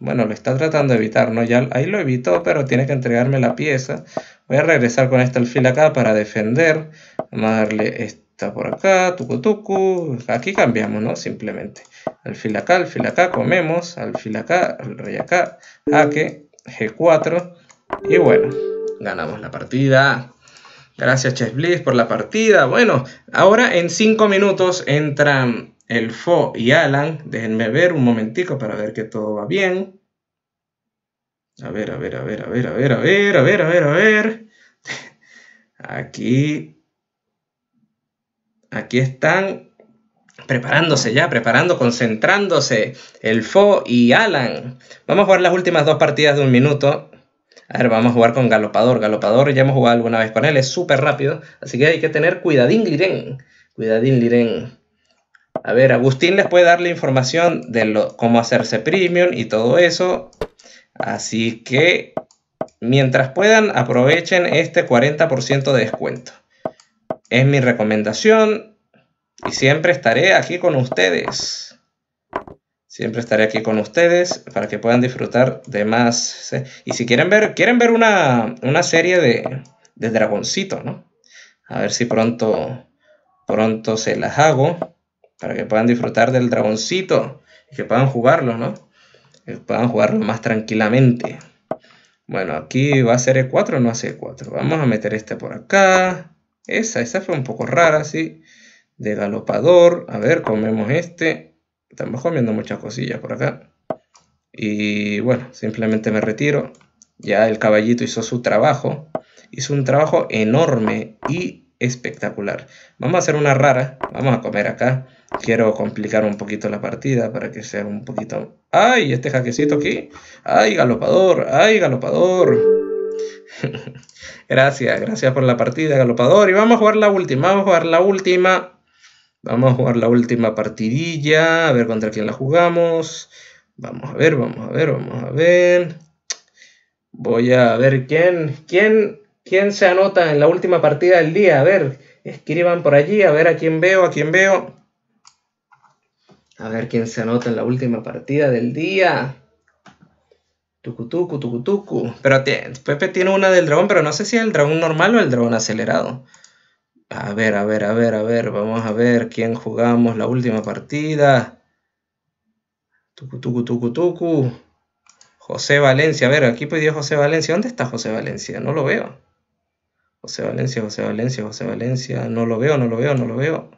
Bueno, lo está tratando de evitar, ¿no? Ya ahí lo evitó, pero tiene que entregarme la pieza. Voy a regresar con esta alfil acá para defender. Vamos a darle esta por acá, tucu tucu. Aquí cambiamos, ¿no? Simplemente alfil acá, alfil acá, comemos, alfil acá, al rey acá, que g4, y bueno, ganamos la partida. Gracias ChessBlitz por la partida. Bueno, ahora en 5 minutos entran el Fo y Alan. Déjenme ver un momentico para ver que todo va bien. A ver, a ver, a ver, a ver, a ver, a ver, a ver, a ver, a ver. Aquí. Aquí están preparándose ya, preparando, concentrándose, el Fo y Alan. Vamos a jugar las últimas dos partidas de un minuto. A ver, vamos a jugar con Galopador. Galopador ya hemos jugado alguna vez con él, es súper rápido, así que hay que tener cuidadín Liren. Cuidadín Liren. A ver, Agustín les puede dar la información de lo, cómo hacerse premium y todo eso. Así que, mientras puedan, aprovechen este 40% de descuento. Es mi recomendación y siempre estaré aquí con ustedes. Siempre estaré aquí con ustedes para que puedan disfrutar de más. Y si quieren ver, quieren ver una, serie de, de Dragoncito, ¿no? A ver si pronto, pronto se las hago para que puedan disfrutar del Dragoncito y que puedan jugarlo, ¿no? Que puedan jugarlo más tranquilamente. Bueno, aquí va a ser E4 o no hace E4. Vamos a meter este por acá. Esa, esa fue un poco rara, sí de galopador. A ver, comemos este. Estamos comiendo muchas cosillas por acá. Y bueno, simplemente me retiro. Ya el caballito hizo su trabajo. Hizo un trabajo enorme y espectacular. Vamos a hacer una rara. Vamos a comer acá. Quiero complicar un poquito la partida para que sea un poquito... ¡Ay, este jaquecito aquí! ¡Ay, galopador! ¡Ay, galopador! gracias, gracias por la partida, galopador. Y vamos a jugar la última. Vamos a jugar la última Vamos a jugar la última partidilla, a ver contra quién la jugamos. Vamos a ver, vamos a ver, vamos a ver. Voy a ver quién, quién, quién se anota en la última partida del día. A ver, escriban por allí, a ver a quién veo, a quién veo. A ver quién se anota en la última partida del día. Tucutucu, tucutucu. Pero Pepe tiene una del dragón, pero no sé si es el dragón normal o el dragón acelerado. A ver, a ver, a ver, a ver, vamos a ver quién jugamos la última partida. Tucu, tucu, tucu, tucu. José Valencia, a ver, aquí pidió José Valencia. ¿Dónde está José Valencia? No lo veo. José Valencia, José Valencia, José Valencia. No lo veo, no lo veo, no lo veo.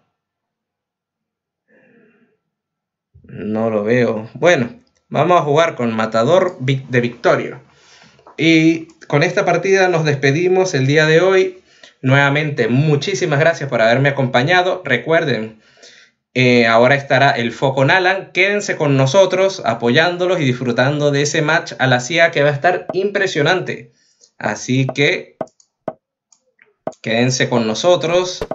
No lo veo. Bueno, vamos a jugar con Matador de Victoria Y con esta partida nos despedimos el día de hoy. Nuevamente, muchísimas gracias por haberme acompañado. Recuerden, eh, ahora estará el FO con Alan. Quédense con nosotros apoyándolos y disfrutando de ese match a la CIA que va a estar impresionante. Así que quédense con nosotros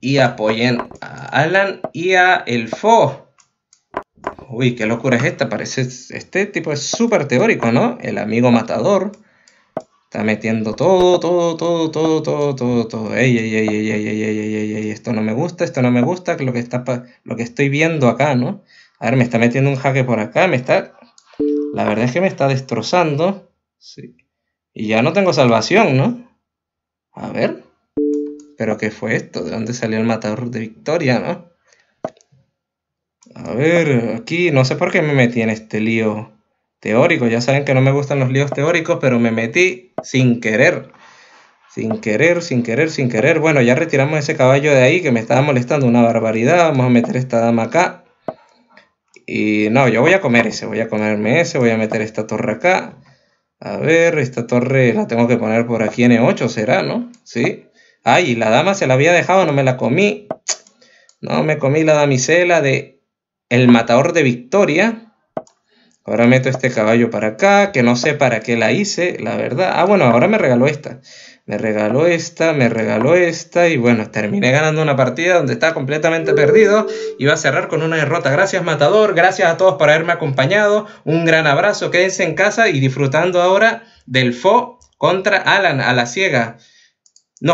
y apoyen a Alan y a el Fo. Uy, qué locura es esta. Parece este tipo es súper teórico, ¿no? El amigo matador. Está metiendo todo, todo, todo, todo, todo, todo, todo. Ey, ey, ey, ey, ey, ey, ey, ey, ey, esto no me gusta, esto no me gusta, lo que, está lo que estoy viendo acá, ¿no? A ver, me está metiendo un jaque por acá, me está... La verdad es que me está destrozando. Sí. Y ya no tengo salvación, ¿no? A ver. ¿Pero qué fue esto? ¿De dónde salió el matador de victoria, no? A ver, aquí no sé por qué me metí en este lío teórico. Ya saben que no me gustan los líos teóricos, pero me metí sin querer. Sin querer, sin querer, sin querer. Bueno, ya retiramos ese caballo de ahí que me estaba molestando una barbaridad. Vamos a meter esta dama acá. Y no, yo voy a comer ese, voy a comerme ese, voy a meter esta torre acá. A ver, esta torre la tengo que poner por aquí en E8, será, ¿no? Sí. Ay, la dama se la había dejado, no me la comí. No me comí la damisela de el matador de Victoria. Ahora meto este caballo para acá, que no sé para qué la hice, la verdad. Ah, bueno, ahora me regaló esta. Me regaló esta, me regaló esta y bueno, terminé ganando una partida donde estaba completamente perdido. Y Iba a cerrar con una derrota. Gracias Matador, gracias a todos por haberme acompañado. Un gran abrazo, quédense en casa y disfrutando ahora del FO contra Alan a la ciega.